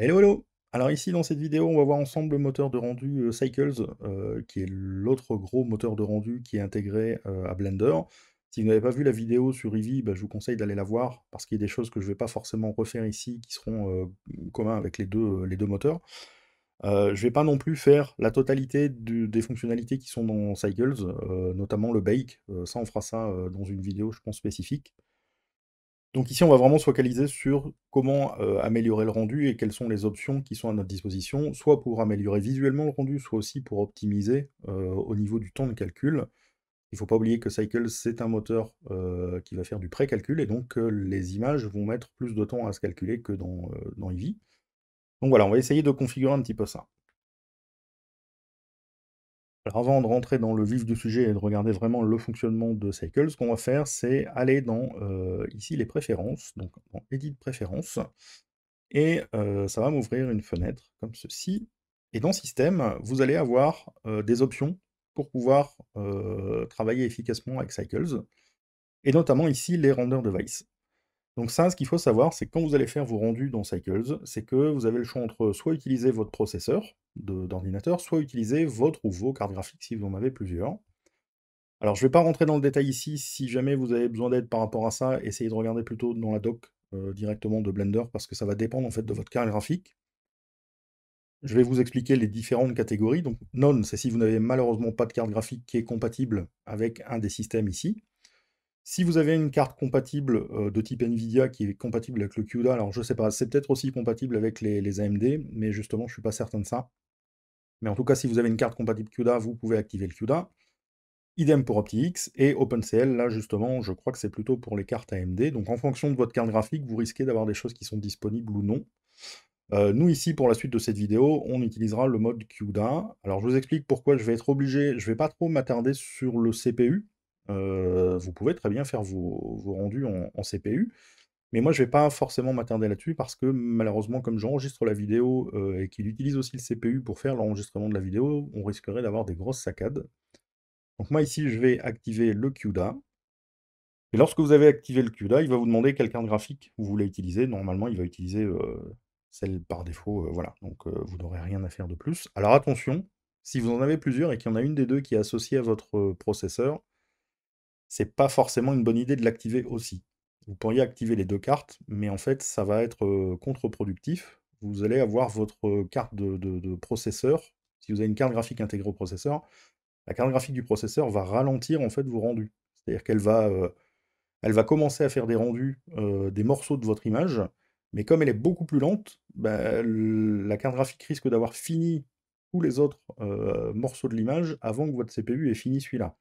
Hello, hello Alors ici, dans cette vidéo, on va voir ensemble le moteur de rendu euh, Cycles, euh, qui est l'autre gros moteur de rendu qui est intégré euh, à Blender. Si vous n'avez pas vu la vidéo sur Eevee, bah, je vous conseille d'aller la voir, parce qu'il y a des choses que je ne vais pas forcément refaire ici, qui seront communs avec les deux, moteurs. je ne vais pas non plus faire la totalité des fonctionnalités qui sont dans Cycles, notamment le bake. ça, on fera ça dans une vidéo, je pense, spécifique. Donc ici, on va vraiment se focaliser sur comment euh, améliorer le rendu et quelles sont les options qui sont à notre disposition, soit pour améliorer visuellement le rendu, soit aussi pour optimiser euh, au niveau du temps de calcul. Il ne faut pas oublier que Cycle, c'est un moteur euh, qui va faire du pré-calcul, et donc les images vont mettre plus de temps à se calculer que dans, dans Eevee. Donc voilà, on va essayer de configurer un petit peu ça avant de rentrer dans le vif du sujet et de regarder vraiment le fonctionnement de Cycles, ce qu'on va faire, c'est aller dans euh, ici les préférences, donc dans Edit préférences, et euh, ça va m'ouvrir une fenêtre comme ceci. Et dans Système, vous allez avoir euh, des options pour pouvoir travailler efficacement avec Cycles, et notamment ici les render VICE. Donc ça, ce qu'il faut savoir, c'est que quand vous allez faire vos rendus dans Cycles, c'est que vous avez le choix entre soit utiliser votre processeur d'ordinateur, soit utiliser votre ou vos cartes graphiques si vous en avez plusieurs. Alors je ne vais pas rentrer dans le détail ici, si jamais vous avez besoin d'aide par rapport à ça, essayez de regarder plutôt dans la doc euh, directement de Blender, parce que ça va dépendre en fait de votre carte graphique. Je vais vous expliquer les différentes catégories. Donc non, c'est si vous n'avez malheureusement pas de carte graphique qui est compatible avec un des systèmes ici. Si vous avez une carte compatible euh, de type Nvidia qui est compatible avec le CUDA, alors je ne sais pas, c'est peut-être aussi compatible avec les, AMD, mais justement, je ne suis pas certain de ça. Mais en tout cas, si vous avez une carte compatible CUDA, vous pouvez activer le CUDA. Idem pour OptiX et OpenCL, là justement, je crois que c'est plutôt pour les cartes AMD. Donc en fonction de votre carte graphique, vous risquez d'avoir des choses qui sont disponibles ou non. Euh, nous ici, pour la suite de cette vidéo, on utilisera le mode CUDA. Alors je vous explique pourquoi je vais être obligé, je ne vais pas trop m'attarder sur le CPU, euh, vous pouvez très bien faire vos, rendus en, CPU. Mais moi, je ne vais pas forcément m'attarder là-dessus parce que malheureusement, comme j'enregistre la vidéo euh, et qu'il utilise aussi le CPU pour faire l'enregistrement de la vidéo, on risquerait d'avoir des grosses saccades. Donc moi, ici, je vais activer le CUDA. Et lorsque vous avez activé le CUDA, il va vous demander quelle carte graphique vous voulez utiliser. Normalement, il va utiliser euh, celle par défaut. voilà, donc vous n'aurez rien à faire de plus. Alors attention, si vous en avez plusieurs et qu'il y en a une des deux qui est associée à votre processeur, c'est pas forcément une bonne idée de l'activer aussi. Vous pourriez activer les deux cartes, mais en fait, ça va être contre-productif. Vous allez avoir votre carte de, processeur. Si vous avez une carte graphique intégrée au processeur, la carte graphique du processeur va ralentir en fait vos rendus. C'est-à-dire qu'elle va, elle va commencer à faire des rendus, des morceaux de votre image, mais comme elle est beaucoup plus lente, bah, la carte graphique risque d'avoir fini tous les autres morceaux de l'image avant que votre CPU ait fini celui-là.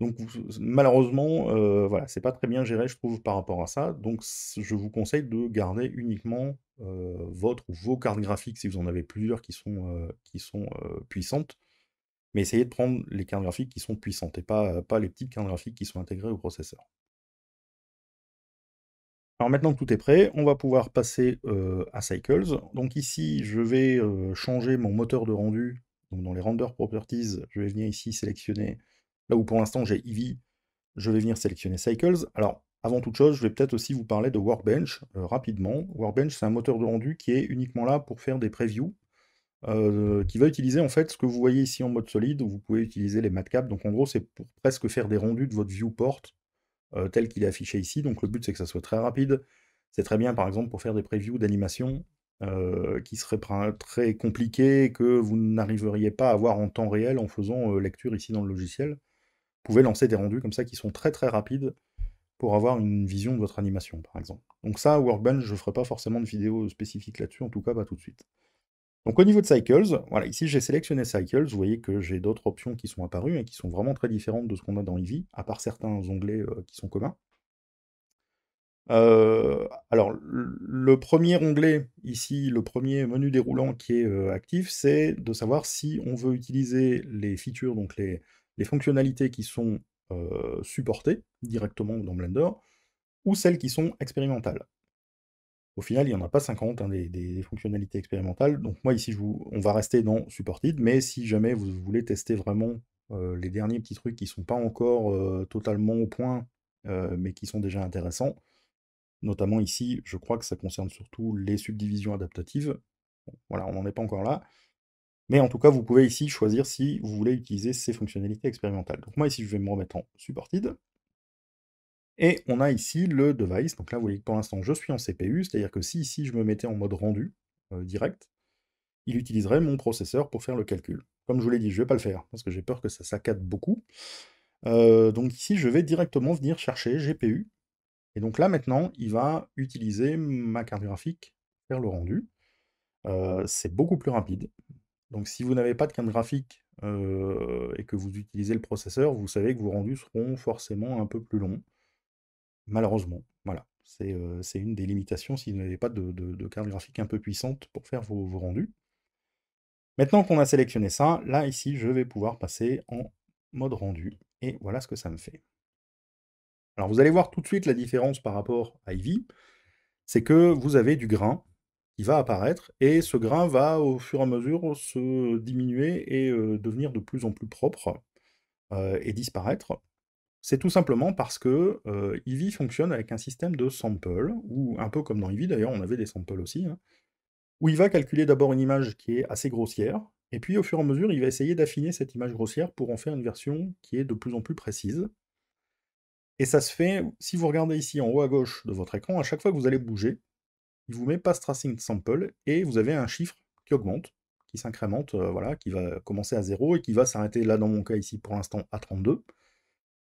Donc malheureusement, ce euh, voilà, c'est pas très bien géré, je trouve, par rapport à ça. Donc je vous conseille de garder uniquement euh, votre ou vos cartes graphiques si vous en avez plusieurs qui sont, euh, qui sont puissantes. Mais essayez de prendre les cartes graphiques qui sont puissantes et pas, pas les petites cartes graphiques qui sont intégrées au processeur. Alors maintenant que tout est prêt, on va pouvoir passer à Cycles. Donc ici, je vais changer mon moteur de rendu. Donc dans les Render Properties, je vais venir ici sélectionner Là où pour l'instant j'ai Eevee, je vais venir sélectionner Cycles. Alors, avant toute chose, je vais peut-être aussi vous parler de Workbench euh, rapidement. Workbench, c'est un moteur de rendu qui est uniquement là pour faire des previews, euh, qui va utiliser en fait ce que vous voyez ici en mode solide, où vous pouvez utiliser les matcaps. Donc en gros, c'est pour presque faire des rendus de votre viewport euh, tel qu'il est affiché ici. Donc le but, c'est que ça soit très rapide. C'est très bien, par exemple, pour faire des previews d'animation qui seraient très compliquées, que vous n'arriveriez pas à voir en temps réel en faisant lecture ici dans le logiciel pouvez lancer des rendus comme ça qui sont très très rapides pour avoir une vision de votre animation, par exemple. Donc ça, Workbench, je ne ferai pas forcément de vidéo spécifique là-dessus, en tout cas pas tout de suite. Donc au niveau de Cycles, voilà, ici j'ai sélectionné Cycles, vous voyez que j'ai d'autres options qui sont apparues et qui sont vraiment très différentes de ce qu'on a dans Eevee, à part certains onglets euh, qui sont communs. Euh, alors, le premier onglet, ici, le premier menu déroulant qui est euh, actif, c'est de savoir si on veut utiliser les features, donc les, les fonctionnalités qui sont supportées directement dans Blender, ou celles qui sont expérimentales. Au final, il n'y en a pas 50 hein, des, fonctionnalités expérimentales. Donc moi ici, je vous, on va rester dans Supported, mais si jamais vous voulez tester vraiment les derniers petits trucs qui sont pas encore totalement au point, mais qui sont déjà intéressants, notamment ici, je crois que ça concerne surtout les subdivisions adaptatives. voilà, on n'en est pas encore là. Mais en tout cas, vous pouvez ici choisir si vous voulez utiliser ces fonctionnalités expérimentales. Donc moi ici, je vais me remettre en supported. Et on a ici le device. Donc là, vous voyez que pour l'instant, je suis en CPU, c'est-à-dire que si ici, je me mettais en mode rendu euh, direct, il utiliserait mon processeur pour faire le calcul. Comme je vous l'ai dit, je ne vais pas le faire, parce que j'ai peur que ça saccade beaucoup. Euh, donc ici, je vais directement venir chercher GPU. Et donc là, maintenant, il va utiliser ma carte graphique, faire le rendu. Euh, c'est beaucoup plus rapide. Donc si vous n'avez pas de carte graphique euh, et que vous utilisez le processeur, vous savez que vos rendus seront forcément un peu plus longs. Malheureusement, voilà. C'est euh, une des limitations si vous n'avez pas de, carte graphique un peu puissante pour faire vos, vos rendus. Maintenant qu'on a sélectionné ça, là ici, je vais pouvoir passer en mode rendu. Et voilà ce que ça me fait. Alors vous allez voir tout de suite la différence par rapport à Ivy, c'est que vous avez du grain, il va apparaître, et ce grain va au fur et à mesure se diminuer et euh, devenir de plus en plus propre euh, et disparaître. C'est tout simplement parce que Eevee euh, fonctionne avec un système de sample, ou un peu comme dans Eevee d'ailleurs, on avait des samples aussi, hein, où il va calculer d'abord une image qui est assez grossière, et puis au fur et à mesure, il va essayer d'affiner cette image grossière pour en faire une version qui est de plus en plus précise. Et ça se fait, si vous regardez ici en haut à gauche de votre écran, à chaque fois que vous allez bouger, il vous met pas tracing sample et vous avez un chiffre qui augmente, qui s'incrémente, euh, voilà, qui va commencer à 0 et qui va s'arrêter là dans mon cas ici pour l'instant à 32.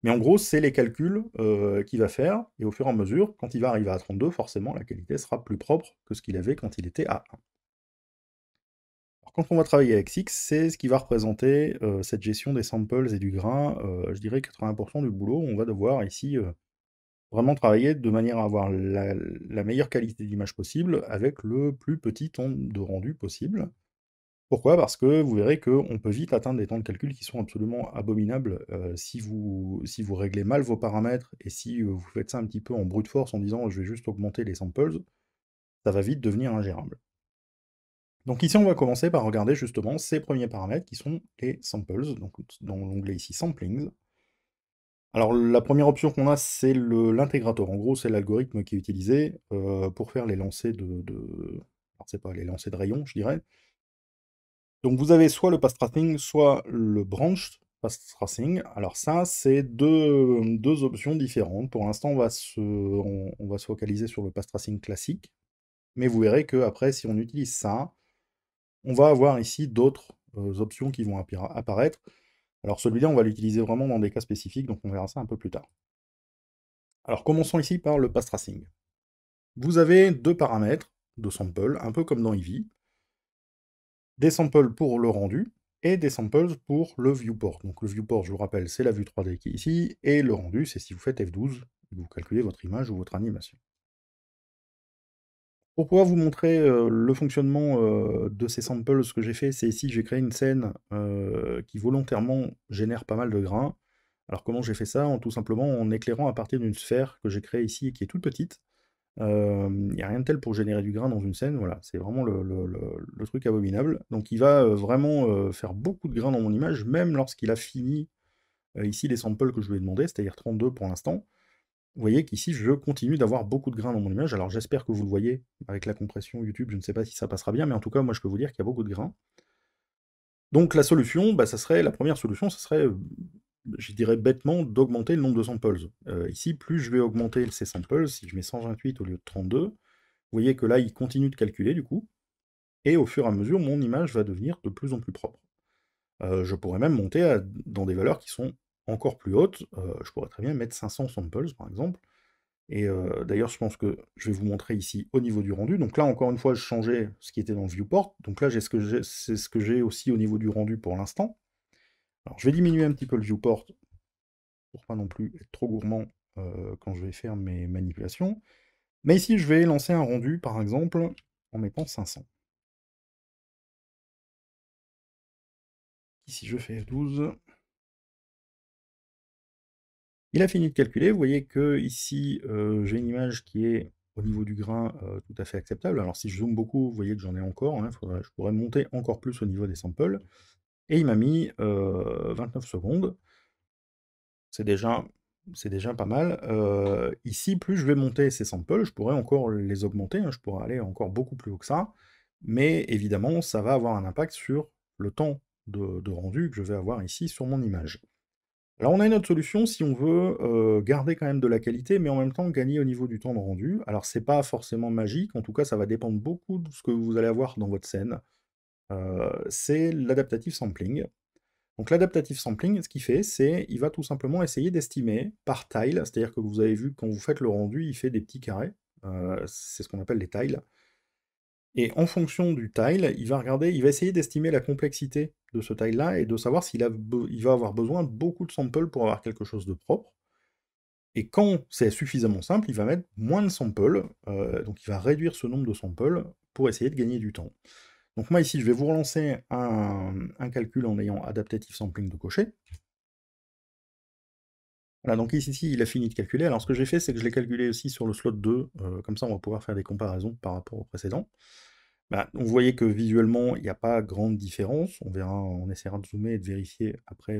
Mais en gros, c'est les calculs euh, qu'il va faire, et au fur et à mesure, quand il va arriver à 32, forcément, la qualité sera plus propre que ce qu'il avait quand il était à 1. Alors, quand on va travailler avec Six, c'est ce qui va représenter euh, cette gestion des samples et du grain, je dirais 80% du boulot, on va devoir ici Vraiment travailler de manière à avoir la meilleure qualité d'image possible avec le plus petit temps de rendu possible. Pourquoi? Parce que vous verrez qu'on peut vite atteindre des temps de calcul qui sont absolument abominables, euh, si vous si vous réglez mal vos paramètres et si, euh, vous faites ça un petit peu en brute force en disant: «Je vais juste augmenter les samples», ça va vite devenir ingérable. Donc ici, on va commencer par regarder justement ces premiers paramètres qui sont les samples, donc dans l'onglet ici Samplings. Alors la première option qu'on a, c'est l'intégrateur. En gros, c'est l'algorithme qui est utilisé euh, pour faire les lancers de, pas les lancers de rayons, je dirais. Donc vous avez soit le pass tracing, soit le branched pass tracing. Alors ça, c'est deux, options différentes. Pour l'instant, on, va se, on, va se focaliser sur le pass tracing classique. Mais vous verrez qu'après, si on utilise ça, on va avoir ici d'autres euh, options qui vont apparaître. Alors celui-là, on va l'utiliser vraiment dans des cas spécifiques, donc on verra ça un peu plus tard. Alors commençons ici par le pass tracing. Vous avez deux paramètres de samples, un peu comme dans Eevee. Des samples pour le rendu et des samples pour le viewport. Donc le viewport, je vous rappelle, c'est la vue 3D qui est ici, et le rendu, c'est si vous faites F12, vous calculez votre image ou votre animation. Pour pouvoir vous montrer euh, le fonctionnement euh, de ces samples, ce que j'ai fait, c'est ici, j'ai créé une scène euh, qui volontairement génère pas mal de grains. Alors comment j'ai fait ça en, Tout simplement en éclairant à partir d'une sphère que j'ai créée ici et qui est toute petite. Il n'y a rien de tel pour générer du grain dans une scène, voilà, c'est vraiment le, truc abominable. Donc il va vraiment faire beaucoup de grains dans mon image, même lorsqu'il a fini ici les samples que je lui ai demandé, c'est-à-dire 32 pour l'instant vous voyez qu'ici, je continue d'avoir beaucoup de grains dans mon image. Alors j'espère que vous le voyez avec la compression YouTube, je ne sais pas si ça passera bien, mais en tout cas, moi je peux vous dire qu'il y a beaucoup de grains. Donc la solution, bah, ça serait, la première solution, ça serait, euh, je dirais bêtement, d'augmenter le nombre de samples. Euh, ici, plus je vais augmenter ces samples, si je mets 128 au lieu de 32, vous voyez que là, il continue de calculer du coup, et au fur et à mesure, mon image va devenir de plus en plus propre. Euh, je pourrais même monter dans des valeurs qui sont encore plus haute, euh, je pourrais très bien mettre 500 samples par exemple. Et euh, d'ailleurs, je pense que je vais vous montrer ici au niveau du rendu. Donc là, encore une fois, je changeais ce qui était dans le viewport. Donc là, c'est ce que j'ai aussi au niveau du rendu pour l'instant. Alors, je vais diminuer un petit peu le viewport pour pas non plus être trop gourmand euh, quand je vais faire mes manipulations. Mais ici, je vais lancer un rendu, par exemple, en mettant 500. Ici, je fais F12. Il a fini de calculer, vous voyez que ici euh, j'ai une image qui est au niveau du grain euh, tout à fait acceptable. Alors si je zoome beaucoup, vous voyez que j'en ai encore, hein. je pourrais monter encore plus au niveau des samples. Et il m'a mis 29 euh, secondes. C'est déjà, déjà pas mal. ici, plus je vais monter ces samples, je pourrais encore les augmenter, hein. je pourrais aller encore beaucoup plus haut que ça. Mais évidemment, ça va avoir un impact sur le temps de rendu que je vais avoir ici sur mon image. Alors on a une autre solution si on veut euh, garder quand même de la qualité, mais en même temps gagner au niveau du temps de rendu. Alors, c'est pas forcément magique, en tout cas, ça va dépendre beaucoup de ce que vous allez avoir dans votre scène. Euh, c'est l'adaptative sampling. Donc, l'adaptative sampling, ce qu'il fait, c'est il va tout simplement essayer d'estimer par tile, c'est-à-dire que vous avez vu, quand vous faites le rendu, il fait des petits carrés. Euh, c'est ce qu'on appelle les tiles. Et en fonction du tile, il va regarder, il va essayer d'estimer la complexité de ce tile-là et de savoir s'il va avoir besoin de beaucoup de samples pour avoir quelque chose de propre. Et quand c'est suffisamment simple, il va mettre moins de samples, euh, donc il va réduire ce nombre de samples pour essayer de gagner du temps. Donc moi ici, je vais vous relancer un, calcul en ayant adaptative sampling de cocher. Voilà, donc ici, il a fini de calculer. Alors ce que j'ai fait, c'est que je l'ai calculé aussi sur le slot 2, euh, comme ça on va pouvoir faire des comparaisons par rapport au précédent. Vous bah, voyez que visuellement, il n'y a pas grande différence. On verra, on essaiera de zoomer et de vérifier après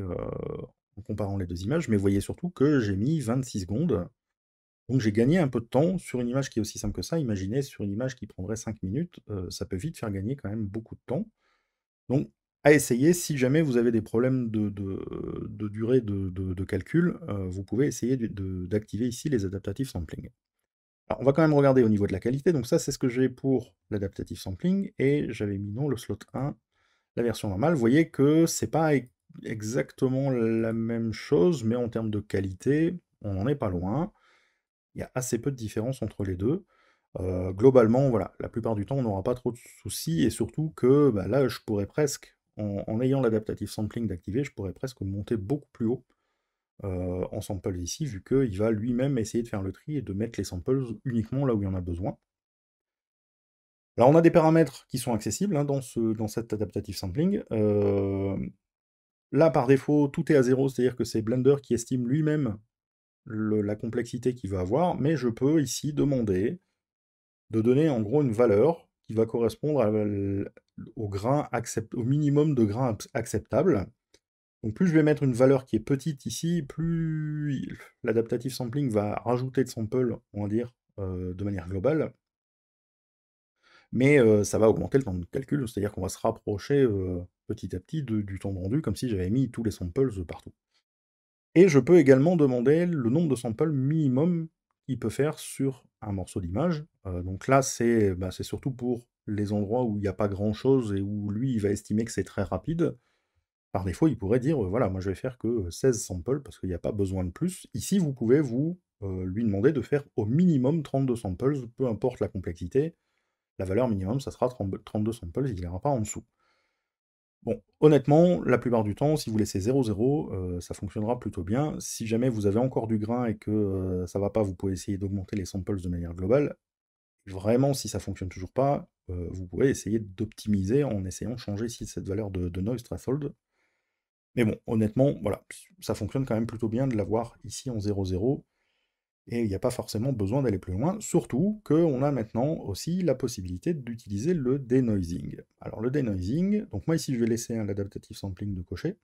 en comparant les deux images, mais vous voyez surtout que j'ai mis 26 secondes. Donc j'ai gagné un peu de temps sur une image qui est aussi simple que ça. Imaginez sur une image qui prendrait 5 minutes, ça peut vite faire gagner quand même beaucoup de temps. Donc à essayer, si jamais vous avez des problèmes de, durée de, calcul, vous pouvez essayer d'activer ici les adaptatifs sampling. Alors, on va quand même regarder au niveau de la qualité. Donc ça, c'est ce que j'ai pour l'adaptative sampling. Et j'avais mis non le slot 1, la version normale. Vous voyez que c'est pas exactement la même chose, mais en termes de qualité, on n'en est pas loin. Il y a assez peu de différence entre les deux. Euh, globalement, voilà, la plupart du temps, on n'aura pas trop de soucis. Et surtout que bah, là, je pourrais presque, en, en ayant l'adaptative sampling d'activer, je pourrais presque monter beaucoup plus haut euh, en samples ici, vu qu'il va lui-même essayer de faire le tri et de mettre les samples uniquement là où il y en a besoin. Là, on a des paramètres qui sont accessibles hein, dans, cet adaptative sampling. Euh, là par défaut, tout est à zéro, c'est-à-dire que c'est Blender qui estime lui-même la complexité qu'il va avoir, mais je peux ici demander de donner en gros une valeur qui va correspondre au, grain au minimum de grains acceptable. Donc plus je vais mettre une valeur qui est petite ici, plus l'adaptative sampling va rajouter de samples, on va dire, euh, de manière globale. Mais euh, ça va augmenter le temps de calcul, c'est-à-dire qu'on va se rapprocher euh, petit à petit du temps rendu, comme si j'avais mis tous les samples partout. Et je peux également demander le nombre de samples minimum qu'il peut faire sur un morceau d'image. donc là, bah, c'est surtout pour les endroits où il n'y a pas grand-chose et où lui, il va estimer que c'est très rapide. Par défaut, il pourrait dire, voilà, moi je vais faire que 16 samples parce qu'il n'y a pas besoin de plus. Ici, vous pouvez vous lui demander de faire au minimum 32 samples, peu importe la complexité. La valeur minimum, ça sera 32 samples, il aura pas en dessous. Bon, honnêtement, la plupart du temps, si vous laissez 0,0, ça fonctionnera plutôt bien. Si jamais vous avez encore du grain et que ça va pas, vous pouvez essayer d'augmenter les samples de manière globale. Vraiment, si ça fonctionne toujours pas, vous pouvez essayer d'optimiser en essayant de changer cette valeur de, de noise threshold mais bon, honnêtement, voilà, ça fonctionne quand même plutôt bien de l'avoir ici en 0,0. Et il n'y a pas forcément besoin d'aller plus loin, surtout qu'on a maintenant aussi la possibilité d'utiliser le denoising. Alors le denoising, donc moi ici je vais laisser hein, l'adaptative sampling de cocher.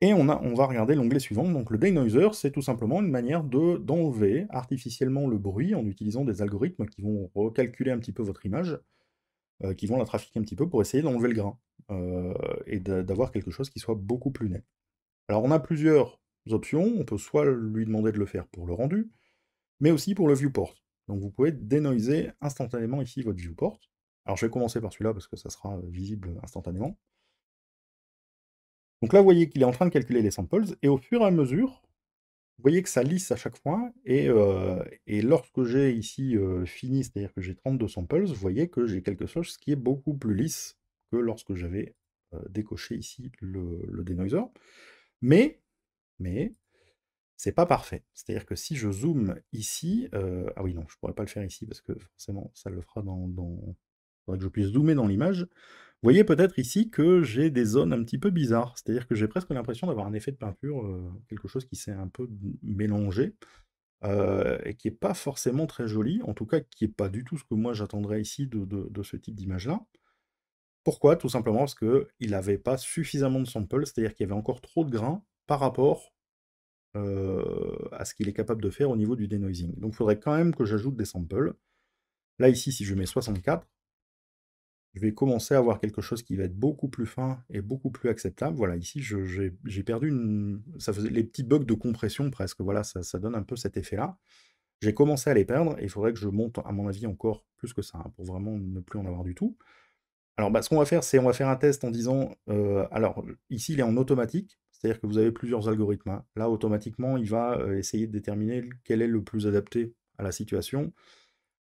Et on, a, on va regarder l'onglet suivant, donc le denoiser, c'est tout simplement une manière d'enlever artificiellement le bruit en utilisant des algorithmes qui vont recalculer un petit peu votre image, euh, qui vont la trafiquer un petit peu pour essayer d'enlever le grain. Euh, et d'avoir quelque chose qui soit beaucoup plus net. Alors on a plusieurs options, on peut soit lui demander de le faire pour le rendu, mais aussi pour le viewport. Donc vous pouvez dénoiser instantanément ici votre viewport. Alors je vais commencer par celui-là parce que ça sera euh, visible instantanément. Donc là, vous voyez qu'il est en train de calculer les samples, et au fur et à mesure, vous voyez que ça lisse à chaque fois, et, euh, lorsque j'ai ici fini, c'est-à-dire que j'ai 32 samples, vous voyez que j'ai quelque chose qui est beaucoup plus lisse lorsque j'avais euh, décoché ici le, denoiser. Mais, mais, c'est pas parfait. C'est-à-dire que si je zoome ici, euh, ah oui non, je pourrais pas le faire ici parce que forcément ça le fera dans, dans... Il faudrait que je puisse zoomer dans l'image. Vous voyez peut-être ici que j'ai des zones un petit peu bizarres, c'est-à-dire que j'ai presque l'impression d'avoir un effet de peinture, euh, quelque chose qui s'est un peu mélangé, et qui n'est pas forcément très joli, en tout cas qui n'est pas du tout ce que moi j'attendrais ici de, ce type d'image-là. Pourquoi Tout simplement parce qu'il n'avait pas suffisamment de samples, c'est-à-dire qu'il y avait encore trop de grains par rapport à ce qu'il est capable de faire au niveau du denoising. Donc il faudrait quand même que j'ajoute des samples. Là ici, si je mets 64, je vais commencer à avoir quelque chose qui va être beaucoup plus fin et beaucoup plus acceptable. Voilà, ici, j'ai perdu Ça faisait les petits bugs de compression presque. Voilà, ça, donne un peu cet effet-là. J'ai commencé à les perdre et il faudrait que je monte, à mon avis, encore plus que ça, hein, pour vraiment ne plus en avoir du tout. Alors, bah, ce qu'on va faire, c'est on va faire un test en disant, alors ici, il est en automatique, c'est-à-dire que vous avez plusieurs algorithmes. Hein. Là, automatiquement, il va essayer de déterminer quel est le plus adapté à la situation.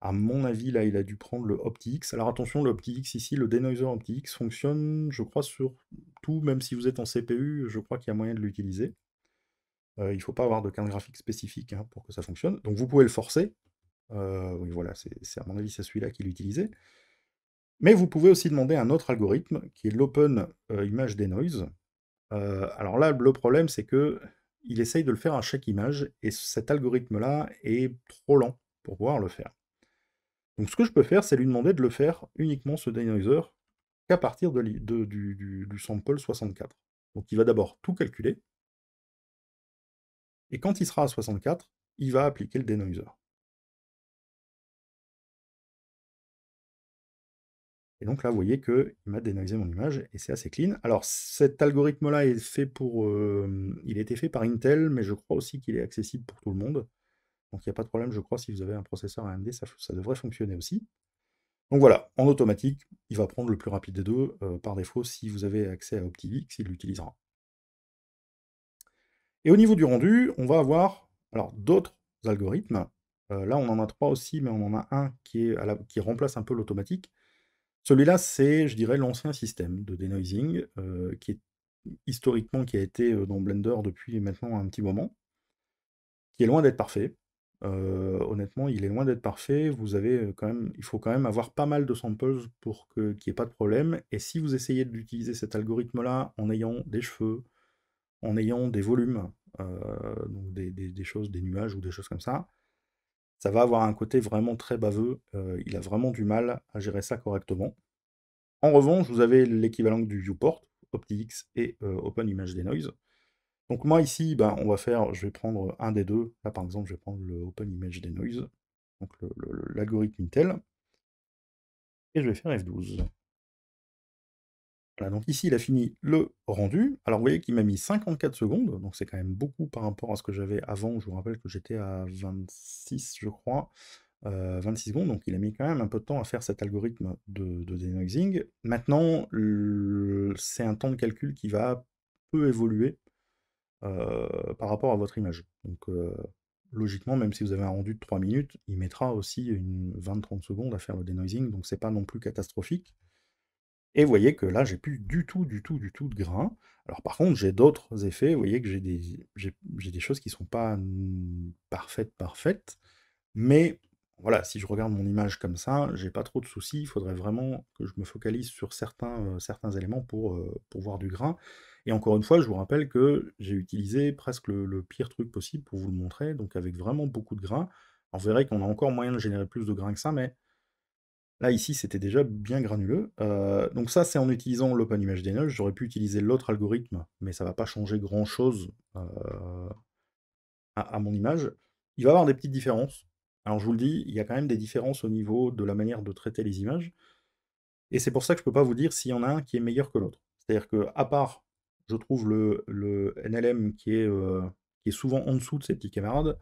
À mon avis, là, il a dû prendre le OptiX. Alors attention, l'Optix ici, le denoiser OptiX fonctionne, je crois, sur tout, même si vous êtes en CPU, je crois qu'il y a moyen de l'utiliser. il ne faut pas avoir de carte graphique spécifique hein, pour que ça fonctionne. Donc vous pouvez le forcer. oui, voilà, c'est à mon avis, c'est celui-là qui l'utilisait. Mais vous pouvez aussi demander un autre algorithme qui est l'Open euh, Image Denoise. Euh, alors là, le problème, c'est que il essaye de le faire à chaque image et cet algorithme-là est trop lent pour pouvoir le faire. Donc ce que je peux faire, c'est lui demander de le faire uniquement ce denoiser qu'à partir de, du, du sample 64. Donc il va d'abord tout calculer, et quand il sera à 64, il va appliquer le denoiser. Et donc là, vous voyez qu'il m'a dénoisé mon image et c'est assez clean. Alors cet algorithme-là est fait pour, euh, il a été fait par Intel, mais je crois aussi qu'il est accessible pour tout le monde. Donc il n'y a pas de problème, je crois, si vous avez un processeur AMD, ça, devrait fonctionner aussi. Donc voilà, en automatique, il va prendre le plus rapide des deux euh, par défaut si vous avez accès à OptiVix, il l'utilisera. Et au niveau du rendu, on va avoir alors d'autres algorithmes. Euh, là, on en a trois aussi, mais on en a un qui remplace un peu l'automatique. Celui-là, c'est, je dirais, l'ancien système de denoising, euh, qui est historiquement, qui a été euh, dans Blender depuis maintenant un petit moment, qui est loin d'être parfait. Euh, honnêtement, il est loin d'être parfait. Vous avez quand même, il faut quand même avoir pas mal de samples pour qu'il n'y ait pas de problème. Et si vous essayez d'utiliser cet algorithme-là en ayant des cheveux, en ayant des volumes, donc des, choses, des nuages ou des choses comme ça, ça va avoir un côté vraiment très baveux. Euh, il a vraiment du mal à gérer ça correctement. En revanche, vous avez l'équivalent du viewport, OptiX et euh, Open Image Denoise. Donc moi ici, ben, on va faire, je vais prendre un des deux. Là par exemple, je vais prendre le Open Image Denoise, donc l'algorithme Intel. Et je vais faire F12. Voilà, donc ici, il a fini le rendu. Alors, vous voyez qu'il m'a mis 54 secondes, donc c'est quand même beaucoup par rapport à ce que j'avais avant. Je vous rappelle que j'étais à 26, je crois, 26 euh, secondes, donc il a mis quand même un peu de temps à faire cet algorithme de, denoising. Maintenant, c'est un temps de calcul qui va peu évoluer euh, par rapport à votre image. Donc, euh, logiquement, même si vous avez un rendu de 3 minutes, il mettra aussi une 20-30 secondes à faire le denoising, donc c'est pas non plus catastrophique. Et vous voyez que là, j'ai plus du tout, du tout, du tout de grain. Alors par contre, j'ai d'autres effets. Vous voyez que j'ai des, des, choses qui ne sont pas parfaites, parfaites. Mais voilà, si je regarde mon image comme ça, j'ai pas trop de soucis. Il faudrait vraiment que je me focalise sur certains, certains éléments pour, pour voir du grain. Et encore une fois, je vous rappelle que j'ai utilisé presque le, pire truc possible pour vous le montrer. Donc avec vraiment beaucoup de grain. On verrait qu'on a encore moyen de générer plus de grains que ça, mais Là, ici, c'était déjà bien granuleux. Euh, donc ça, c'est en utilisant l'Open Image Denoise. J'aurais pu utiliser l'autre algorithme, mais ça ne va pas changer grand-chose euh, à, mon image. Il va y avoir des petites différences. Alors, je vous le dis, il y a quand même des différences au niveau de la manière de traiter les images. Et c'est pour ça que je ne peux pas vous dire s'il y en a un qui est meilleur que l'autre. C'est-à-dire que, à part, je trouve le, NLM qui est, euh, qui est souvent en dessous de ses petits camarades,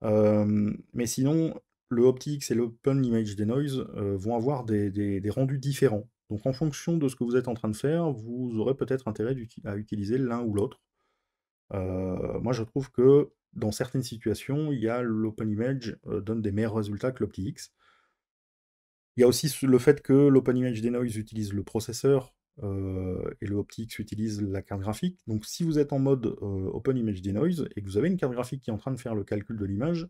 mais sinon, le OptiX et l'Open Image Denoise euh, vont avoir des, rendus différents. Donc en fonction de ce que vous êtes en train de faire, vous aurez peut-être intérêt à utiliser l'un ou l'autre. Euh, moi je trouve que dans certaines situations, il y a l'Open Image euh, donne des meilleurs résultats que l'OptiX. Il y a aussi le fait que l'Open Image Denoise utilise le processeur et l'OptiX utilise la carte graphique. Donc si vous êtes en mode Open Image Denoise et que vous avez une carte graphique qui est en train de faire le calcul de l'image,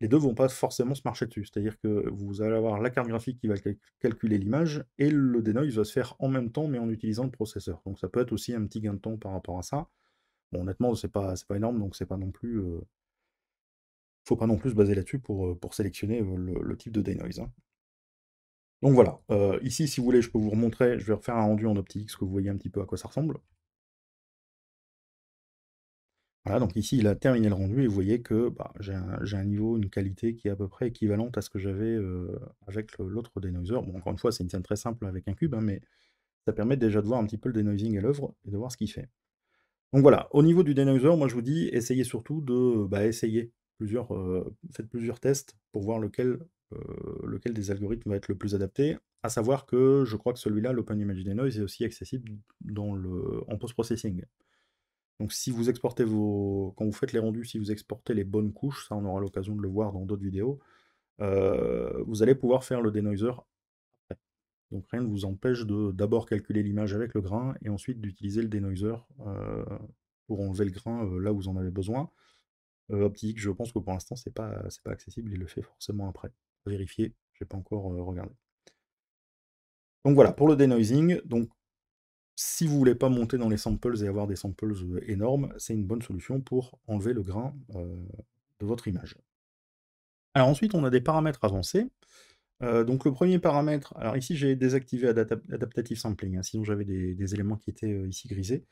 les deux vont pas forcément se marcher dessus. C'est-à-dire que vous allez avoir la carte graphique qui va calculer l'image et le denoise va se faire en même temps, mais en utilisant le processeur. Donc ça peut être aussi un petit gain de temps par rapport à ça. Bon, honnêtement, c'est pas, pas énorme, donc c'est pas non plus. Euh, faut pas non plus se baser là-dessus pour, euh, pour sélectionner euh, le, type de denoise. Hein. Donc voilà, ici si vous voulez je peux vous remontrer, je vais refaire un rendu en optique, ce que vous voyez un petit peu à quoi ça ressemble. Voilà, donc ici, il a terminé le rendu et vous voyez que bah, j'ai un, niveau, une qualité qui est à peu près équivalente à ce que j'avais euh, avec l'autre denoiser. Bon, encore une fois, c'est une scène très simple avec un cube, hein, mais ça permet déjà de voir un petit peu le denoising à l'œuvre et de voir ce qu'il fait. Donc voilà, au niveau du denoiser, moi je vous dis, essayez surtout de bah, essayer plusieurs, euh, faites plusieurs tests pour voir lequel, euh, lequel des algorithmes va être le plus adapté. À savoir que je crois que celui-là, l'Open Image Denoise, est aussi accessible dans le, en post-processing. Donc si vous exportez vos... Quand vous faites les rendus, si vous exportez les bonnes couches, ça on aura l'occasion de le voir dans d'autres vidéos, euh, vous allez pouvoir faire le denoiser après. Donc rien ne vous empêche de d'abord calculer l'image avec le grain et ensuite d'utiliser le denoiser euh, pour enlever le grain euh, là où vous en avez besoin. Optique, je pense que pour l'instant c'est pas, c'est pas accessible, il le fait forcément après. Vérifier, j'ai pas encore regardé. Donc voilà, pour le denoising, donc si vous voulez pas monter dans les samples et avoir des samples euh, énormes, c'est une bonne solution pour enlever le grain euh, de votre image. Alors ensuite, on a des paramètres avancés. Euh, donc le premier paramètre, alors ici j'ai désactivé Adaptative Sampling, hein, sinon j'avais des, éléments qui étaient ici grisés.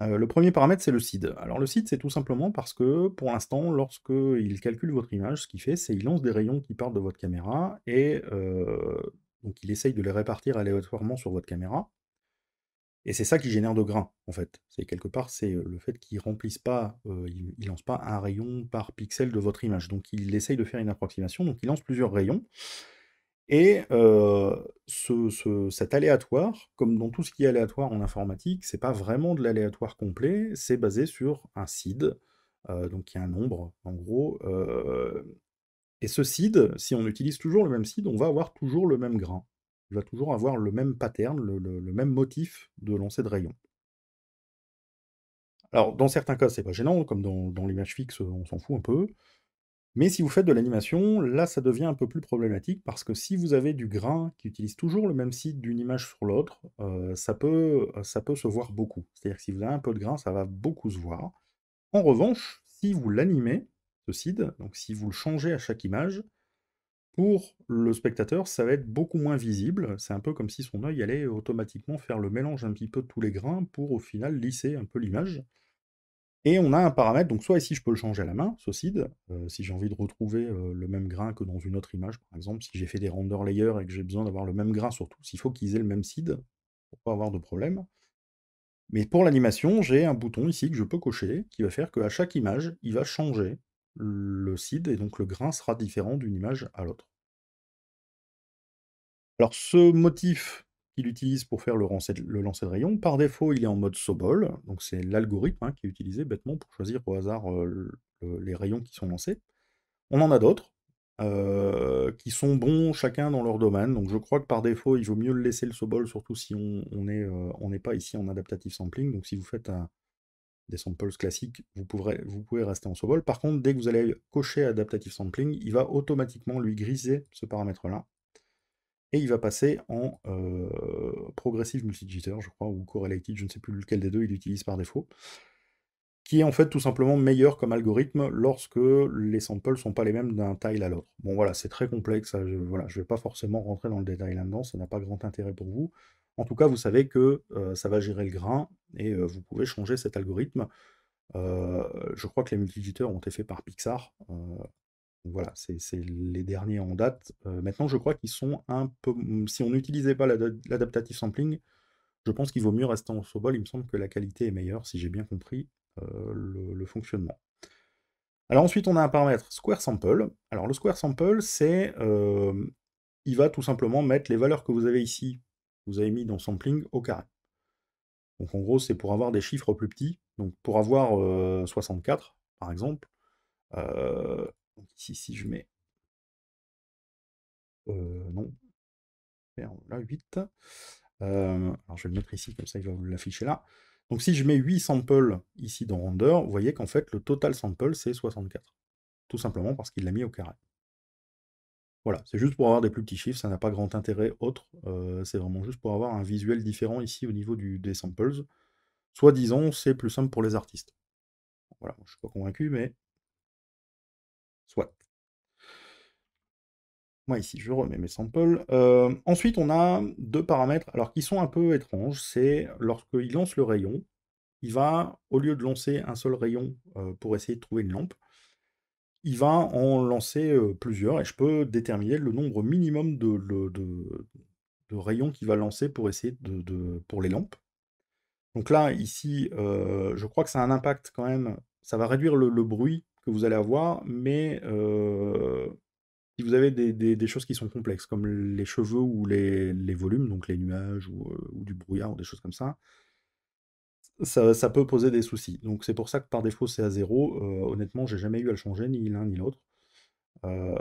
le premier paramètre, c'est le seed. Alors le seed, c'est tout simplement parce que pour l'instant, lorsqu'il calcule votre image, ce qu'il fait, c'est il lance des rayons qui partent de votre caméra et donc il essaye de les répartir aléatoirement sur votre caméra. Et c'est ça qui génère de grains, en fait. C'est quelque part, c'est le fait qu'il remplisse pas, il lance pas un rayon par pixel de votre image. Donc il essaye de faire une approximation, donc il lance plusieurs rayons. Et ce, cet aléatoire, comme dans tout ce qui est aléatoire en informatique, c'est pas vraiment de l'aléatoire complet, c'est basé sur un seed, donc il y a un nombre en gros. et ce seed, si on utilise toujours le même seed, on va avoir toujours le même grain il va toujours avoir le même pattern, le, même motif de lancer de rayon. Alors, dans certains cas, c'est pas gênant, comme dans, l'image fixe, on s'en fout un peu. Mais si vous faites de l'animation, là, ça devient un peu plus problématique, parce que si vous avez du grain qui utilise toujours le même site d'une image sur l'autre, euh, ça, peut, ça peut se voir beaucoup. C'est-à-dire que si vous avez un peu de grain, ça va beaucoup se voir. En revanche, si vous l'animez, ce site, donc si vous le changez à chaque image, pour le spectateur, ça va être beaucoup moins visible. C'est un peu comme si son œil allait automatiquement faire le mélange un petit peu de tous les grains pour au final lisser un peu l'image. Et on a un paramètre, donc soit ici je peux le changer à la main, ce seed, euh, si j'ai envie de retrouver euh, le même grain que dans une autre image, par exemple, si j'ai fait des render layers et que j'ai besoin d'avoir le même grain, surtout s'il faut qu'ils aient le même seed, pour pas avoir de problème. Mais pour l'animation, j'ai un bouton ici que je peux cocher, qui va faire qu'à chaque image, il va changer le seed, et donc le grain sera différent d'une image à l'autre. Alors ce motif qu'il utilise pour faire le, le, lancer de rayon, par défaut il est en mode Sobol, donc c'est l'algorithme hein, qui est utilisé bêtement pour choisir au hasard les rayons qui sont lancés. On en a d'autres, qui sont bons chacun dans leur domaine, donc je crois que par défaut il vaut mieux le laisser le Sobol, surtout si on n'est on pas ici en adaptative sampling, donc si vous faites un, des samples classiques, vous, pouvez rester en sobol. Par contre, dès que vous allez cocher Adaptative Sampling, il va automatiquement lui griser ce paramètre-là. Et il va passer en euh, Progressive multi je crois, ou Correlated, je ne sais plus lequel des deux il utilise par défaut, qui est en fait tout simplement meilleur comme algorithme lorsque les samples ne sont pas les mêmes d'un tile à l'autre. Bon voilà, c'est très complexe, je ne voilà, je vais pas forcément rentrer dans le détail là-dedans, ça n'a pas grand intérêt pour vous. En tout cas, vous savez que euh, ça va gérer le grain et euh, vous pouvez changer cet algorithme. Euh, je crois que les multijitters ont été faits par Pixar. voilà, c'est les derniers en date. maintenant, je crois qu'ils sont un peu... Si on n'utilisait pas l'adaptative sampling, je pense qu'il vaut mieux rester en SOBOL. Il me semble que la qualité est meilleure, si j'ai bien compris le, fonctionnement. Alors ensuite, on a un paramètre square sample. Alors le square sample, c'est... il va tout simplement mettre les valeurs que vous avez ici vous avez mis dans sampling au carré. Donc en gros, c'est pour avoir des chiffres plus petits. Donc pour avoir 64, euh, par exemple, euh, ici, si je mets... Euh, non. Là, 8. alors je vais le mettre ici, comme ça il va l'afficher là. Donc si je mets 8 samples ici dans Render, vous voyez qu'en fait, le total sample, c'est 64. Tout simplement parce qu'il l'a mis au carré. Voilà, c'est juste pour avoir des plus petits chiffres, ça n'a pas grand intérêt autre. Euh, c'est vraiment juste pour avoir un visuel différent ici au niveau du, des samples. Soit disons, c'est plus simple pour les artistes. Voilà, je suis pas convaincu, mais soit. Moi ici, je remets mes samples. Euh, ensuite, on a deux paramètres, alors qui sont un peu étranges. C'est lorsqu'il lance le rayon, il va, au lieu de lancer un seul rayon euh, pour essayer de trouver une lampe, il va en lancer plusieurs et je peux déterminer le nombre minimum de, rayons qu'il va lancer pour essayer de, pour les lampes. Donc là, ici, je crois que ça a un impact quand même. Ça va réduire le, bruit que vous allez avoir, mais si vous avez des, choses qui sont complexes, comme les cheveux ou les, volumes, donc les nuages ou, du brouillard ou des choses comme ça, ça, peut poser des soucis. Donc c'est pour ça que par défaut c'est à zéro. Euh, honnêtement, j'ai jamais eu à le changer, ni l'un ni l'autre. Euh,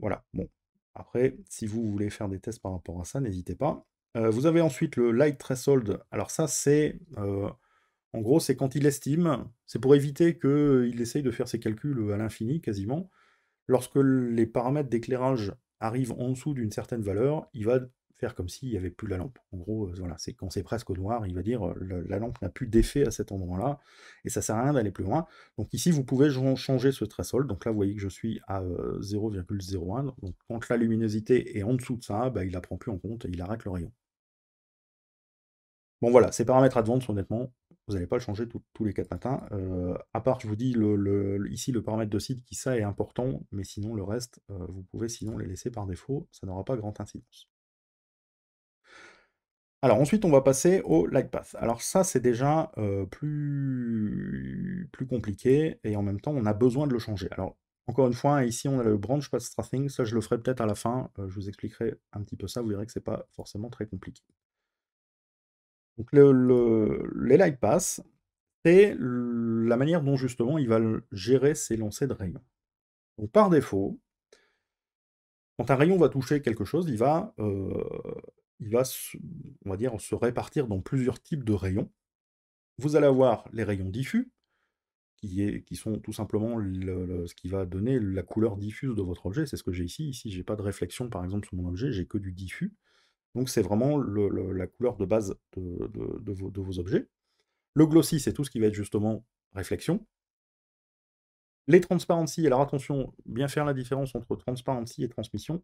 voilà, bon. Après, si vous voulez faire des tests par rapport à ça, n'hésitez pas. Euh, vous avez ensuite le light threshold. Alors ça, c'est... en gros, c'est quand il estime, c'est pour éviter qu'il essaye de faire ses calculs à l'infini quasiment. Lorsque les paramètres d'éclairage arrivent en dessous d'une certaine valeur, il va faire comme s'il n'y avait plus la lampe. En gros, euh, voilà, c'est quand c'est presque au noir, il va dire euh, la lampe n'a plus d'effet à cet endroit-là, et ça ne sert à rien d'aller plus loin. Donc ici, vous pouvez changer ce threshold. Donc là, vous voyez que je suis à 0,01. Euh, Donc quand la luminosité est en dessous de ça, bah, il la prend plus en compte il arrête le rayon. Bon voilà, ces paramètres advanced, honnêtement, vous n'allez pas le changer tous les quatre matins. à part, je vous dis, ici, le paramètre de site, qui ça est important, mais sinon, le reste, vous pouvez sinon les laisser par défaut, ça n'aura pas grande incidence. Alors ensuite, on va passer au LightPath. Alors ça, c'est déjà euh, plus... plus compliqué et en même temps, on a besoin de le changer. Alors encore une fois, hein, ici, on a le branch path Strathing. Ça, je le ferai peut-être à la fin. Euh, je vous expliquerai un petit peu ça. Vous verrez que c'est pas forcément très compliqué. Donc le, le, les light paths, c'est la manière dont justement il va gérer ses lancers de rayons. Donc par défaut, quand un rayon va toucher quelque chose, il va euh, il va, se, on va dire, se répartir dans plusieurs types de rayons. Vous allez avoir les rayons diffus, qui, sont tout simplement ce qui va donner la couleur diffuse de votre objet. C'est ce que j'ai ici. Ici, j'ai pas de réflexion, par exemple, sur mon objet, j'ai que du diffus. Donc c'est vraiment la couleur de base de, vos, objets. Le glossy, c'est tout ce qui va être justement réflexion. Les transparency, alors attention, bien faire la différence entre transparency et transmission.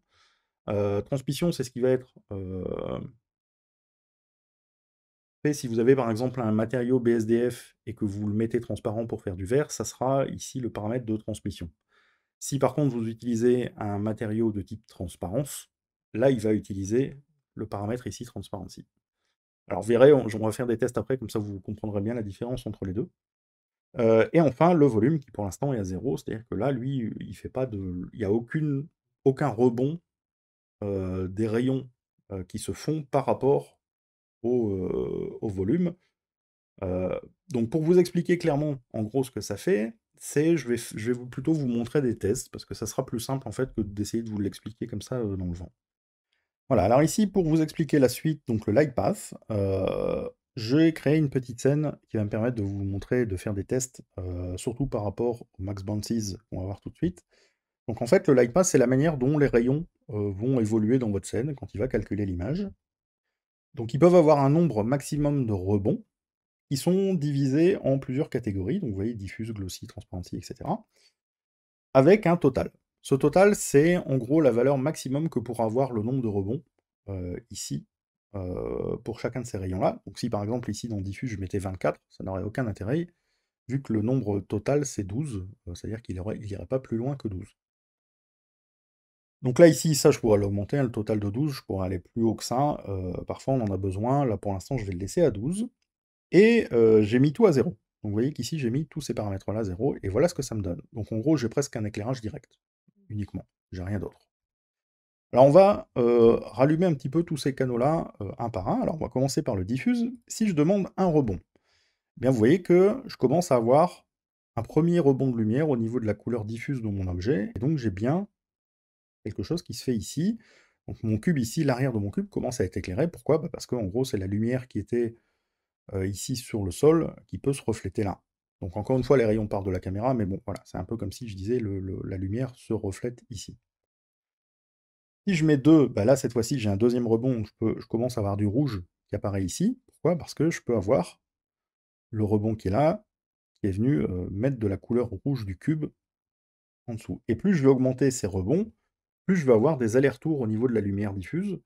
Euh, transmission, c'est ce qui va être euh, fait si vous avez par exemple un matériau BSDF et que vous le mettez transparent pour faire du verre, ça sera ici le paramètre de transmission. Si par contre vous utilisez un matériau de type transparence, là il va utiliser le paramètre ici transparency. Alors vous verrez, on, va faire des tests après, comme ça vous comprendrez bien la différence entre les deux. Euh, et enfin le volume qui pour l'instant est à zéro, c'est-à-dire que là lui il fait pas de, il n'y a aucune, aucun rebond euh, des rayons euh, qui se font par rapport au, euh, volume. donc pour vous expliquer clairement en gros ce que ça fait, c'est je vais, je vais plutôt vous montrer des tests, parce que ça sera plus simple en fait que d'essayer de vous l'expliquer comme ça dans le vent. Voilà, alors ici pour vous expliquer la suite, donc le light path, j'ai créé une petite scène qui va me permettre de vous montrer, de faire des tests, surtout par rapport aux max bounces qu'on va voir tout de suite, donc en fait, le light pass, c'est la manière dont les rayons euh, vont évoluer dans votre scène quand il va calculer l'image. Donc ils peuvent avoir un nombre maximum de rebonds, qui sont divisés en plusieurs catégories, donc vous voyez, diffuse, glossy, transparency, etc., avec un total. Ce total, c'est en gros la valeur maximum que pourra avoir le nombre de rebonds, euh, ici, euh, pour chacun de ces rayons-là. Donc si par exemple ici dans diffuse je mettais 24, ça n'aurait aucun intérêt, vu que le nombre total c'est 12, c'est-à-dire qu'il n'irait pas plus loin que 12. Donc là, ici, ça, je pourrais l'augmenter, hein, le total de 12, je pourrais aller plus haut que ça. Euh, parfois, on en a besoin. Là, pour l'instant, je vais le laisser à 12. Et euh, j'ai mis tout à 0. Donc vous voyez qu'ici, j'ai mis tous ces paramètres-là à 0, et voilà ce que ça me donne. Donc en gros, j'ai presque un éclairage direct, uniquement. J'ai rien d'autre. Alors on va euh, rallumer un petit peu tous ces canaux-là, un par un. Alors on va commencer par le diffuse. Si je demande un rebond, eh bien vous voyez que je commence à avoir un premier rebond de lumière au niveau de la couleur diffuse de mon objet, et donc j'ai bien quelque chose qui se fait ici. Donc mon cube ici, l'arrière de mon cube commence à être éclairé. Pourquoi bah Parce qu'en gros, c'est la lumière qui était euh, ici sur le sol qui peut se refléter là. Donc encore une fois, les rayons partent de la caméra, mais bon, voilà, c'est un peu comme si je disais la lumière se reflète ici. Si je mets deux, bah, là, cette fois-ci, j'ai un deuxième rebond, je, commence à avoir du rouge qui apparaît ici. Pourquoi Parce que je peux avoir le rebond qui est là, qui est venu euh, mettre de la couleur rouge du cube en dessous. Et plus je vais augmenter ces rebonds, plus je vais avoir des allers-retours au niveau de la lumière diffuse,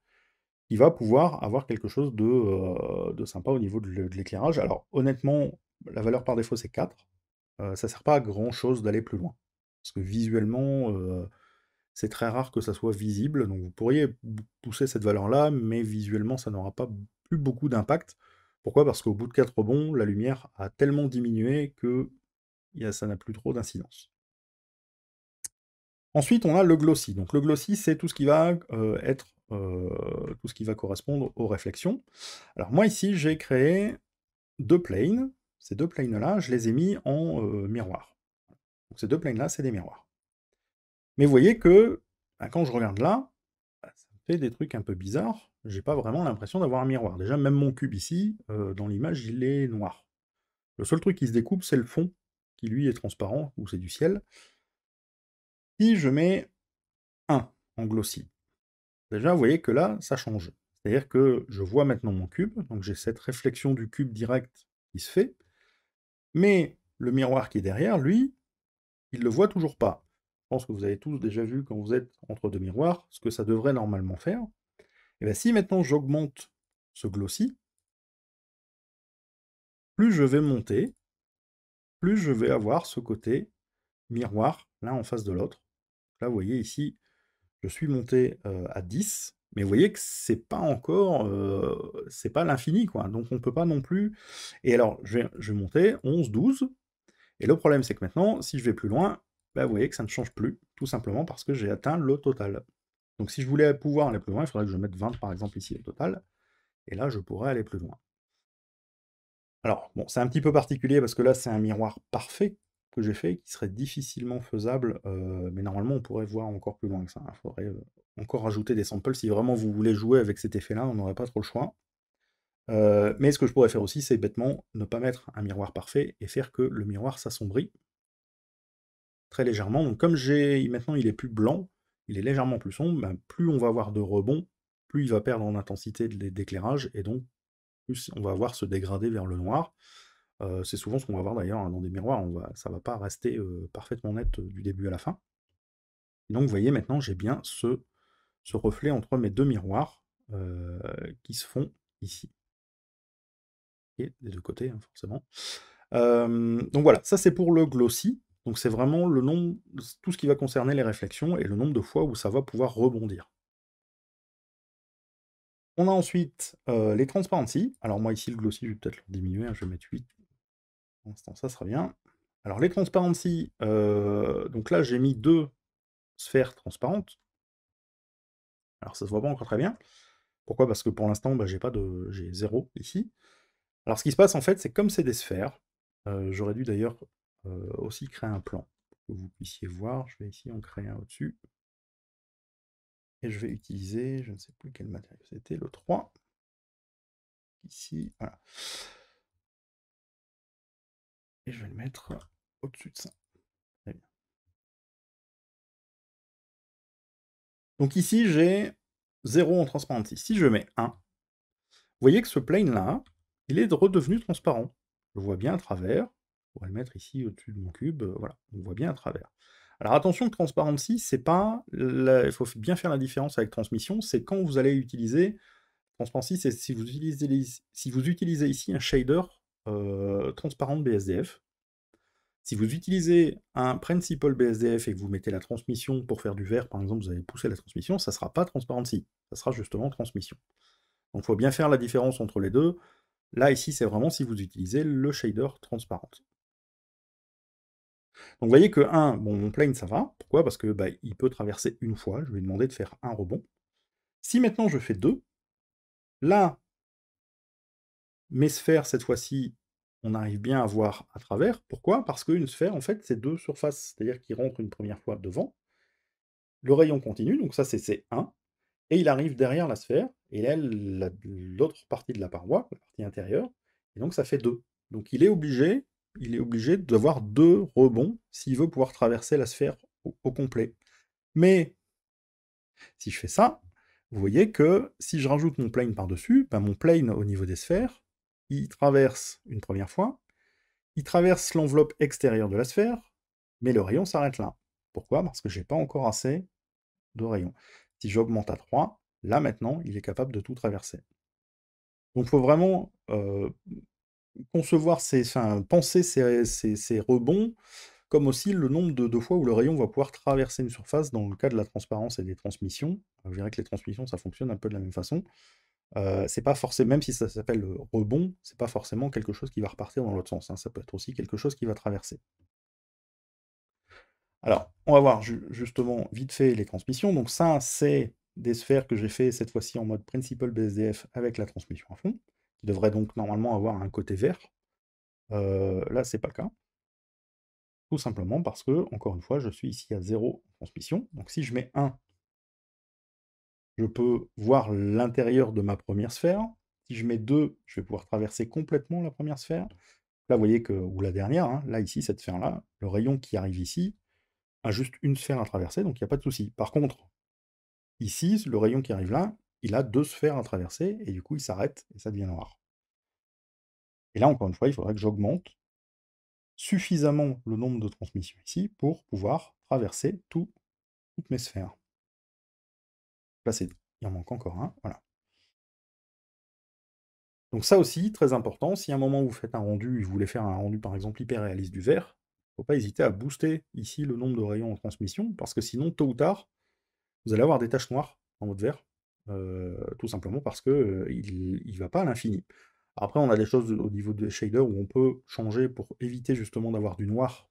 qui va pouvoir avoir quelque chose de, euh, sympa au niveau de l'éclairage. Alors honnêtement, la valeur par défaut c'est 4. Euh, ça ne sert pas à grand chose d'aller plus loin. Parce que visuellement, euh, c'est très rare que ça soit visible. Donc vous pourriez pousser cette valeur-là, mais visuellement, ça n'aura pas plus beaucoup d'impact. Pourquoi Parce qu'au bout de 4 rebonds, la lumière a tellement diminué que ça n'a plus trop d'incidence. Ensuite, on a le glossy. Donc le glossy, c'est tout ce qui va euh, être euh, tout ce qui va correspondre aux réflexions. Alors moi ici, j'ai créé deux planes. Ces deux planes-là, je les ai mis en euh, miroir. Donc ces deux planes-là, c'est des miroirs. Mais vous voyez que bah, quand je regarde là, bah, ça me fait des trucs un peu bizarres. J'ai pas vraiment l'impression d'avoir un miroir. Déjà, même mon cube ici, dans l'image, il est noir. Le seul truc qui se découpe, c'est le fond, qui lui est transparent, ou c'est du ciel. Si je mets 1 en glossy, déjà vous voyez que là, ça change. C'est-à-dire que je vois maintenant mon cube, donc j'ai cette réflexion du cube direct qui se fait, mais le miroir qui est derrière, lui, il le voit toujours pas. Je pense que vous avez tous déjà vu quand vous êtes entre deux miroirs ce que ça devrait normalement faire. Et eh bien si maintenant j'augmente ce glossy, plus je vais monter, plus je vais avoir ce côté miroir l'un en face de l'autre. Là, vous voyez ici, je suis monté à 10, mais vous voyez que c'est pas encore, c'est pas l'infini, quoi. Donc on peut pas non plus. Et alors, je vais, monter 11, 12. Et le problème, c'est que maintenant, si je vais plus loin, bah, vous voyez que ça ne change plus, tout simplement parce que j'ai atteint le total. Donc si je voulais pouvoir aller plus loin, il faudrait que je mette 20, par exemple, ici, le total. Et là, je pourrais aller plus loin. Alors, bon, c'est un petit peu particulier parce que là, c'est un miroir parfait que j'ai fait qui serait difficilement faisable, euh, mais normalement on pourrait voir encore plus loin que ça. Il hein. faudrait euh, encore ajouter des samples si vraiment vous voulez jouer avec cet effet-là, on n'aurait pas trop le choix. Euh, mais ce que je pourrais faire aussi, c'est bêtement ne pas mettre un miroir parfait et faire que le miroir s'assombrit très légèrement. Donc comme j'ai maintenant il est plus blanc, il est légèrement plus sombre, ben, plus on va avoir de rebond, plus il va perdre en intensité d'éclairage, et donc plus on va voir se dégrader vers le noir c'est souvent ce qu'on va voir d'ailleurs hein, dans des miroirs, on ne ça va pas rester parfaitement net du début à la fin. donc vous voyez maintenant j'ai bien ce, reflet entre mes deux miroirs qui se font ici. Et des deux côtés, hein, forcément. donc voilà, ça c'est pour le glossy. Donc c'est vraiment le tout ce qui va concerner les réflexions et le nombre de fois où ça va pouvoir rebondir. On a ensuite les transparencies. Alors moi ici, le glossy, je vais peut-être le diminuer, hein, je vais mettre 8. Pour l'instant, ça sera bien. Alors, les transparencies, euh, donc là, j'ai mis deux sphères transparentes. Alors, ça se voit pas encore très bien. Pourquoi Parce que pour l'instant, bah, j'ai pas de, j'ai zéro ici. Alors, ce qui se passe, en fait, c'est comme c'est des sphères, euh, j'aurais dû d'ailleurs euh, aussi créer un plan pour que vous puissiez voir. Je vais ici en créer un au-dessus. Et je vais utiliser, je ne sais plus quel matériau c'était, le 3. Ici, voilà je vais le mettre au-dessus de ça. bien. Donc ici, j'ai 0 en transparency. Si je mets 1, vous voyez que ce plane-là, il est redevenu transparent. Je vois bien à travers. On va le mettre ici au-dessus de mon cube. Voilà, on voit bien à travers. Alors attention que transparency, c'est pas, il faut bien faire la différence avec transmission, c'est quand vous allez utiliser, transparency, c'est si vous utilisez, si vous utilisez ici un shader euh, transparente BSDF. Si vous utilisez un principal BSDF et que vous mettez la transmission pour faire du verre, par exemple, vous avez poussé la transmission, ça sera pas transparente si ça sera justement transmission. Donc il faut bien faire la différence entre les deux. Là, ici, c'est vraiment si vous utilisez le shader transparente Donc vous voyez que 1, bon, mon plane, ça va. Pourquoi Parce que bah, il peut traverser une fois. Je vais demander de faire un rebond. Si maintenant je fais 2, là, mes sphères, cette fois-ci, on arrive bien à voir à travers. Pourquoi Parce qu'une sphère, en fait, c'est deux surfaces, c'est-à-dire qu'il rentre une première fois devant, le rayon continue, donc ça c'est C1, et il arrive derrière la sphère, et là, l'autre partie de la paroi, la partie intérieure, et donc ça fait 2. Donc il est obligé, il est obligé d'avoir deux rebonds s'il veut pouvoir traverser la sphère au, complet. Mais si je fais ça, vous voyez que si je rajoute mon plane par-dessus, ben mon plane au niveau des sphères, il traverse une première fois, il traverse l'enveloppe extérieure de la sphère, mais le rayon s'arrête là. Pourquoi Parce que j'ai pas encore assez de rayons. Si j'augmente à 3, là maintenant, il est capable de tout traverser. Donc il faut vraiment euh, concevoir, ces, penser ces, rebonds, comme aussi le nombre de, fois où le rayon va pouvoir traverser une surface dans le cas de la transparence et des transmissions. je dirais que les transmissions, ça fonctionne un peu de la même façon c'est pas forcément, même si ça s'appelle rebond, c'est pas forcément quelque chose qui va repartir dans l'autre sens. Hein. Ça peut être aussi quelque chose qui va traverser. Alors, on va voir justement vite fait les transmissions. Donc ça, c'est des sphères que j'ai fait cette fois-ci en mode principal BSDF avec la transmission à fond, qui devrait donc normalement avoir un côté vert. là, c'est pas le cas. Tout simplement parce que, encore une fois, je suis ici à 0 transmission. Donc si je mets 1 je peux voir l'intérieur de ma première sphère. Si je mets 2, je vais pouvoir traverser complètement la première sphère. Là, vous voyez que, ou la dernière, hein, là, ici, cette sphère-là, le rayon qui arrive ici a juste une sphère à traverser, donc il n'y a pas de souci. Par contre, ici, le rayon qui arrive là, il a deux sphères à traverser, et du coup, il s'arrête, et ça devient noir. Et là, encore une fois, il faudrait que j'augmente suffisamment le nombre de transmissions ici pour pouvoir traverser toutes mes sphères. Il en manque encore un, voilà. Donc ça aussi, très important, si à un moment vous faites un rendu, vous voulez faire un rendu par exemple hyper réaliste du verre, faut pas hésiter à booster ici le nombre de rayons en transmission, parce que sinon, tôt ou tard, vous allez avoir des taches noires dans votre verre, euh, tout simplement parce qu'il euh, ne va pas à l'infini. Après, on a des choses au niveau des shaders où on peut changer pour éviter justement d'avoir du noir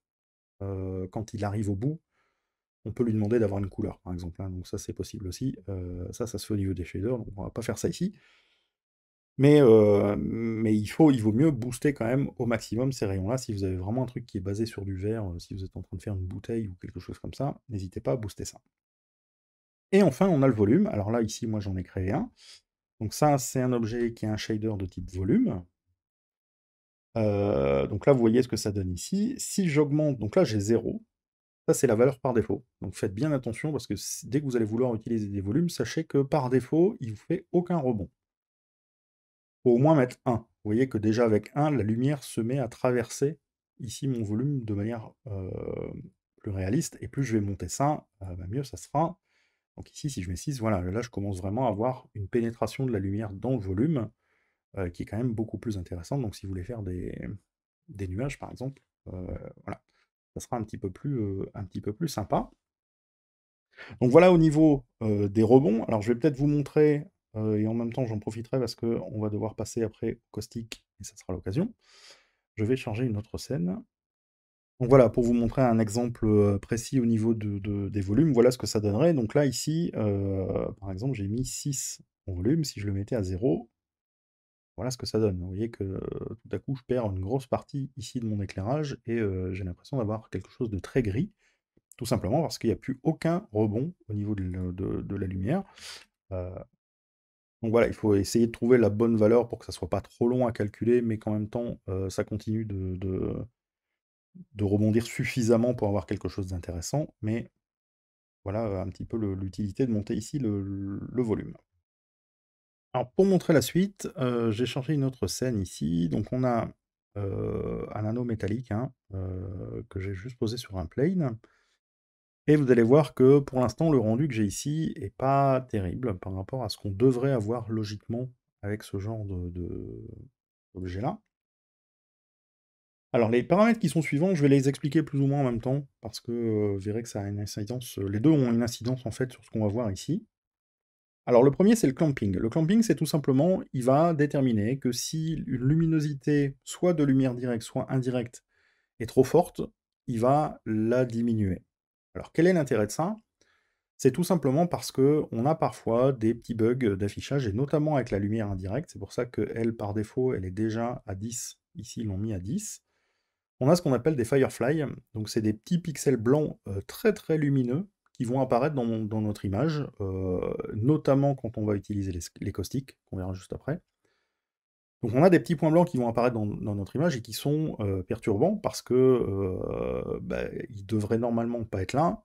euh, quand il arrive au bout, on peut lui demander d'avoir une couleur, par exemple. Hein, donc ça, c'est possible aussi. Euh, ça, ça se fait au niveau des shaders, donc on va pas faire ça ici. Euh, mais, il, faut, il vaut mieux booster quand même au maximum ces rayons-là. Si vous avez vraiment un truc qui est basé sur du verre, euh, si vous êtes en train de faire une bouteille ou quelque chose comme ça, n'hésitez pas à booster ça. Et enfin, on a le volume. Alors là, ici, moi, j'en ai créé un. Donc ça, c'est un objet qui est un shader de type volume. donc là, vous voyez ce que ça donne ici. Si j'augmente, donc là, j'ai 0. Ça, c'est la valeur par défaut. Donc faites bien attention parce que dès que vous allez vouloir utiliser des volumes, sachez que par défaut, il ne vous fait aucun rebond. au moins mettre 1. Vous voyez que déjà avec 1, la lumière se met à traverser ici mon volume de manière euh, plus réaliste. Et plus je vais monter ça, euh, bah, mieux ça sera. Donc ici, si je mets 6, voilà, là je commence vraiment à avoir une pénétration de la lumière dans le volume euh, qui est quand même beaucoup plus intéressante. Donc si vous voulez faire des, des nuages, par exemple, voilà ça sera un petit peu plus, un petit peu plus sympa. Donc voilà au niveau des rebonds. Alors je vais peut-être vous montrer, et en même temps j'en profiterai parce qu'on va devoir passer après caustique, et ça sera l'occasion. Je vais changer une autre scène. Donc voilà, pour vous montrer un exemple précis au niveau des volumes, voilà ce que ça donnerait. Donc là ici, par exemple, j'ai mis 6 en volume. Si je le mettais à 0, voilà ce que ça donne. Vous voyez que tout à coup, je perds une grosse partie ici de mon éclairage et j'ai l'impression d'avoir quelque chose de très gris, tout simplement parce qu'il n'y a plus aucun rebond au niveau de, la lumière. donc voilà, il faut essayer de trouver la bonne valeur pour que ça soit pas trop long à calculer, mais qu'en même temps, ça continue de, rebondir suffisamment pour avoir quelque chose d'intéressant. Mais voilà un petit peu l'utilité de monter ici le volume. Alors pour montrer la suite, euh, j'ai changé une autre scène ici. Donc on a euh, un anneau métallique hein, euh, que j'ai juste posé sur un plane. Et vous allez voir que pour l'instant, le rendu que j'ai ici n'est pas terrible par rapport à ce qu'on devrait avoir logiquement avec ce genre d'objet-là. Alors les paramètres qui sont suivants, je vais les expliquer plus ou moins en même temps, parce que vous verrez que ça a une incidence, les deux ont une incidence en fait sur ce qu'on va voir ici. Alors le premier, c'est le clamping. Le clamping, c'est tout simplement, il va déterminer que si une luminosité, soit de lumière directe, soit indirecte, est trop forte, il va la diminuer. Alors quel est l'intérêt de ça C'est tout simplement parce qu'on a parfois des petits bugs d'affichage, et notamment avec la lumière indirecte. C'est pour ça que elle, par défaut, elle est déjà à 10. Ici, ils l'ont mis à 10. On a ce qu'on appelle des Firefly, donc c'est des petits pixels blancs euh, très très lumineux qui vont apparaître dans, notre image, euh, notamment quand on va utiliser les, caustiques, qu'on verra juste après. Donc on a des petits points blancs qui vont apparaître dans, notre image et qui sont euh, perturbants parce que euh, bah, ils devraient normalement pas être là.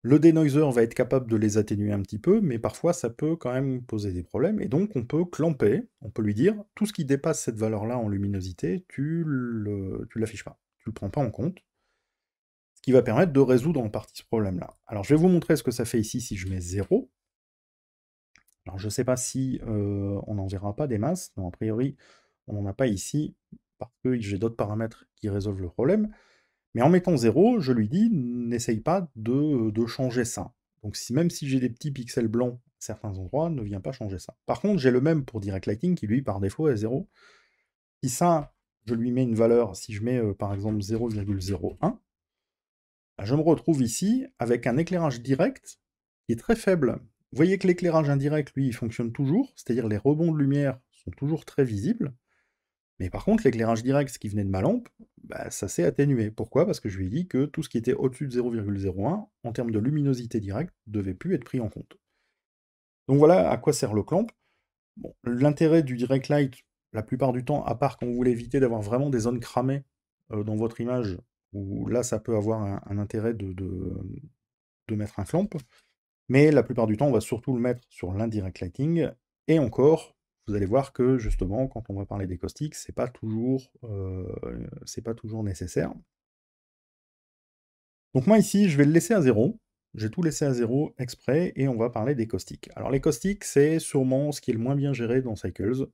Le denoiser va être capable de les atténuer un petit peu, mais parfois ça peut quand même poser des problèmes, et donc on peut clamper, on peut lui dire, tout ce qui dépasse cette valeur-là en luminosité, tu ne l'affiches pas, tu le prends pas en compte, qui va permettre de résoudre en partie ce problème-là. Alors, je vais vous montrer ce que ça fait ici si je mets 0. Alors, je ne sais pas si euh, on n'en verra pas des masses. a priori, on n'en a pas ici, parce que j'ai d'autres paramètres qui résolvent le problème. Mais en mettant 0, je lui dis, n'essaye pas de, changer ça. Donc si, même si j'ai des petits pixels blancs à certains endroits, ne viens pas changer ça. Par contre, j'ai le même pour Direct Lighting qui, lui, par défaut, est 0. Si ça, je lui mets une valeur, si je mets euh, par exemple 0,01, ah, je me retrouve ici avec un éclairage direct qui est très faible. Vous voyez que l'éclairage indirect, lui, il fonctionne toujours, c'est-à-dire les rebonds de lumière sont toujours très visibles. Mais par contre, l'éclairage direct, ce qui venait de ma lampe, bah, ça s'est atténué. Pourquoi Parce que je lui ai dit que tout ce qui était au-dessus de 0,01, en termes de luminosité directe, devait plus être pris en compte. Donc voilà à quoi sert le clamp. L'intérêt du direct light, la plupart du temps, à part quand vous voulez éviter d'avoir vraiment des zones cramées euh, dans votre image, où là, ça peut avoir un, intérêt de, mettre un clamp. Mais la plupart du temps, on va surtout le mettre sur l'indirect lighting. Et encore, vous allez voir que justement, quand on va parler des caustiques, c'est pas toujours, euh, c'est pas toujours nécessaire. Donc moi ici, je vais le laisser à zéro. J'ai tout laissé à zéro exprès et on va parler des caustiques. Alors les caustiques, c'est sûrement ce qui est le moins bien géré dans Cycles.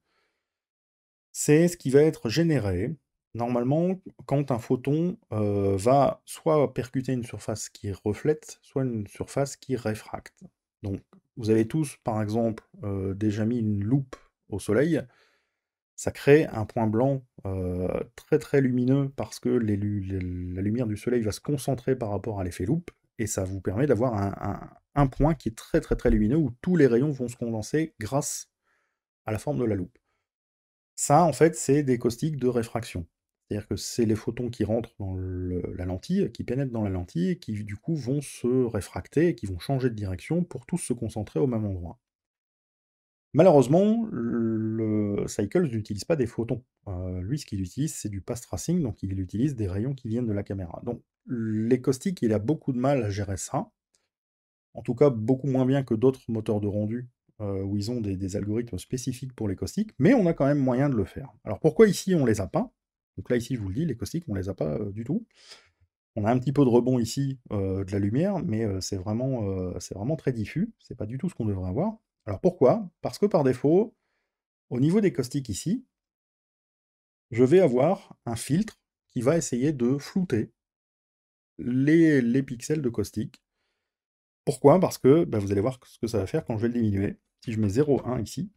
C'est ce qui va être généré Normalement, quand un photon euh, va soit percuter une surface qui reflète, soit une surface qui réfracte. Donc, vous avez tous, par exemple, euh, déjà mis une loupe au soleil, ça crée un point blanc euh, très très lumineux parce que la lumière du soleil va se concentrer par rapport à l'effet loupe, et ça vous permet d'avoir un, un point qui est très très très lumineux où tous les rayons vont se condenser grâce à la forme de la loupe. Ça, en fait, c'est des caustiques de réfraction. C'est-à-dire que c'est les photons qui rentrent dans la lentille, qui pénètrent dans la lentille, et qui du coup vont se réfracter, et qui vont changer de direction pour tous se concentrer au même endroit. Malheureusement, le Cycles n'utilise pas des photons. Euh, lui, ce qu'il utilise, c'est du pass tracing, donc il utilise des rayons qui viennent de la caméra. Donc, les caustiques, il a beaucoup de mal à gérer ça. En tout cas, beaucoup moins bien que d'autres moteurs de rendu euh, où ils ont des, des, algorithmes spécifiques pour les caustiques, mais on a quand même moyen de le faire. Alors, pourquoi ici on les a pas donc là, ici, je vous le dis, les caustiques, on les a pas euh, du tout. On a un petit peu de rebond ici euh, de la lumière, mais euh, c'est vraiment, vraiment, très diffus. Ce n'est pas du tout ce qu'on devrait avoir. Alors pourquoi Parce que par défaut, au niveau des caustiques ici, je vais avoir un filtre qui va essayer de flouter les, pixels de caustique. Pourquoi Parce que ben, vous allez voir ce que ça va faire quand je vais le diminuer. Si je mets 0,1 ici,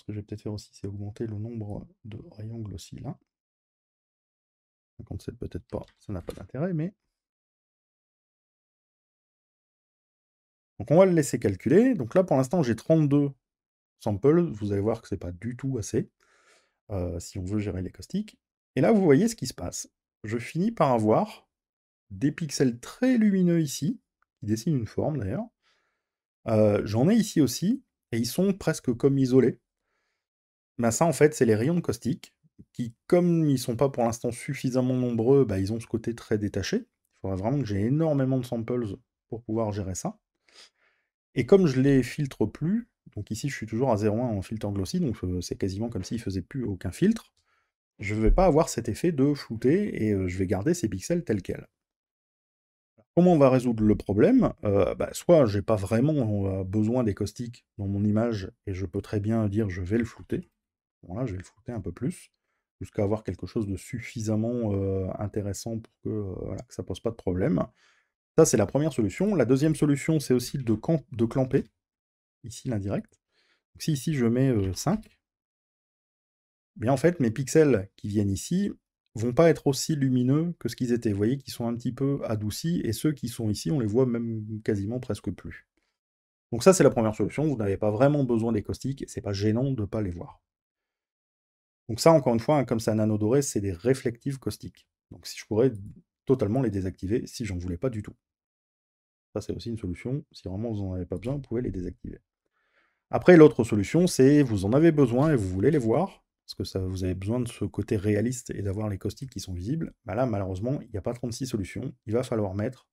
ce que je vais peut-être faire aussi, c'est augmenter le nombre de rayons aussi là. 57 peut-être pas, ça n'a pas d'intérêt, mais... Donc on va le laisser calculer. Donc là, pour l'instant, j'ai 32 samples. Vous allez voir que ce n'est pas du tout assez, euh, si on veut gérer les caustiques. Et là, vous voyez ce qui se passe. Je finis par avoir des pixels très lumineux ici, qui dessinent une forme d'ailleurs. Euh, j'en ai ici aussi, et ils sont presque comme isolés. Bah, ça, en fait, c'est les rayons de caustique qui, comme ils sont pas pour l'instant suffisamment nombreux, bah, ils ont ce côté très détaché. Il faudrait vraiment que j'ai énormément de samples pour pouvoir gérer ça. Et comme je les filtre plus, donc ici je suis toujours à 0,1 en filtre glossy, donc euh, c'est quasiment comme s'il faisait plus aucun filtre, je vais pas avoir cet effet de flouté et euh, je vais garder ces pixels tels quels. Comment on va résoudre le problème euh, bah, Soit j'ai pas vraiment euh, besoin des caustiques dans mon image et je peux très bien dire je vais le flouter, Bon, là, je vais le fouter un peu plus jusqu'à avoir quelque chose de suffisamment intéressant pour que, ça ne ça pose pas de problème. Ça, c'est la première solution. La deuxième solution, c'est aussi de, de clamper, ici l'indirect. si ici je mets 5, bien en fait, mes pixels qui viennent ici vont pas être aussi lumineux que ce qu'ils étaient. Vous voyez qu'ils sont un petit peu adoucis, et ceux qui sont ici, on les voit même quasiment presque plus. Donc ça, c'est la première solution. Vous n'avez pas vraiment besoin des caustiques, et c'est pas gênant de ne pas les voir. Donc ça, encore une fois, hein, comme c'est un anneau doré, c'est des réflectifs caustiques. Donc si je pourrais totalement les désactiver si j'en voulais pas du tout. Ça, c'est aussi une solution. Si vraiment vous n'en avez pas besoin, vous pouvez les désactiver. Après, l'autre solution, c'est vous en avez besoin et vous voulez les voir, parce que ça, vous avez besoin de ce côté réaliste et d'avoir les caustiques qui sont visibles. Bah là, malheureusement, il n'y a pas 36 solutions. Il va falloir mettre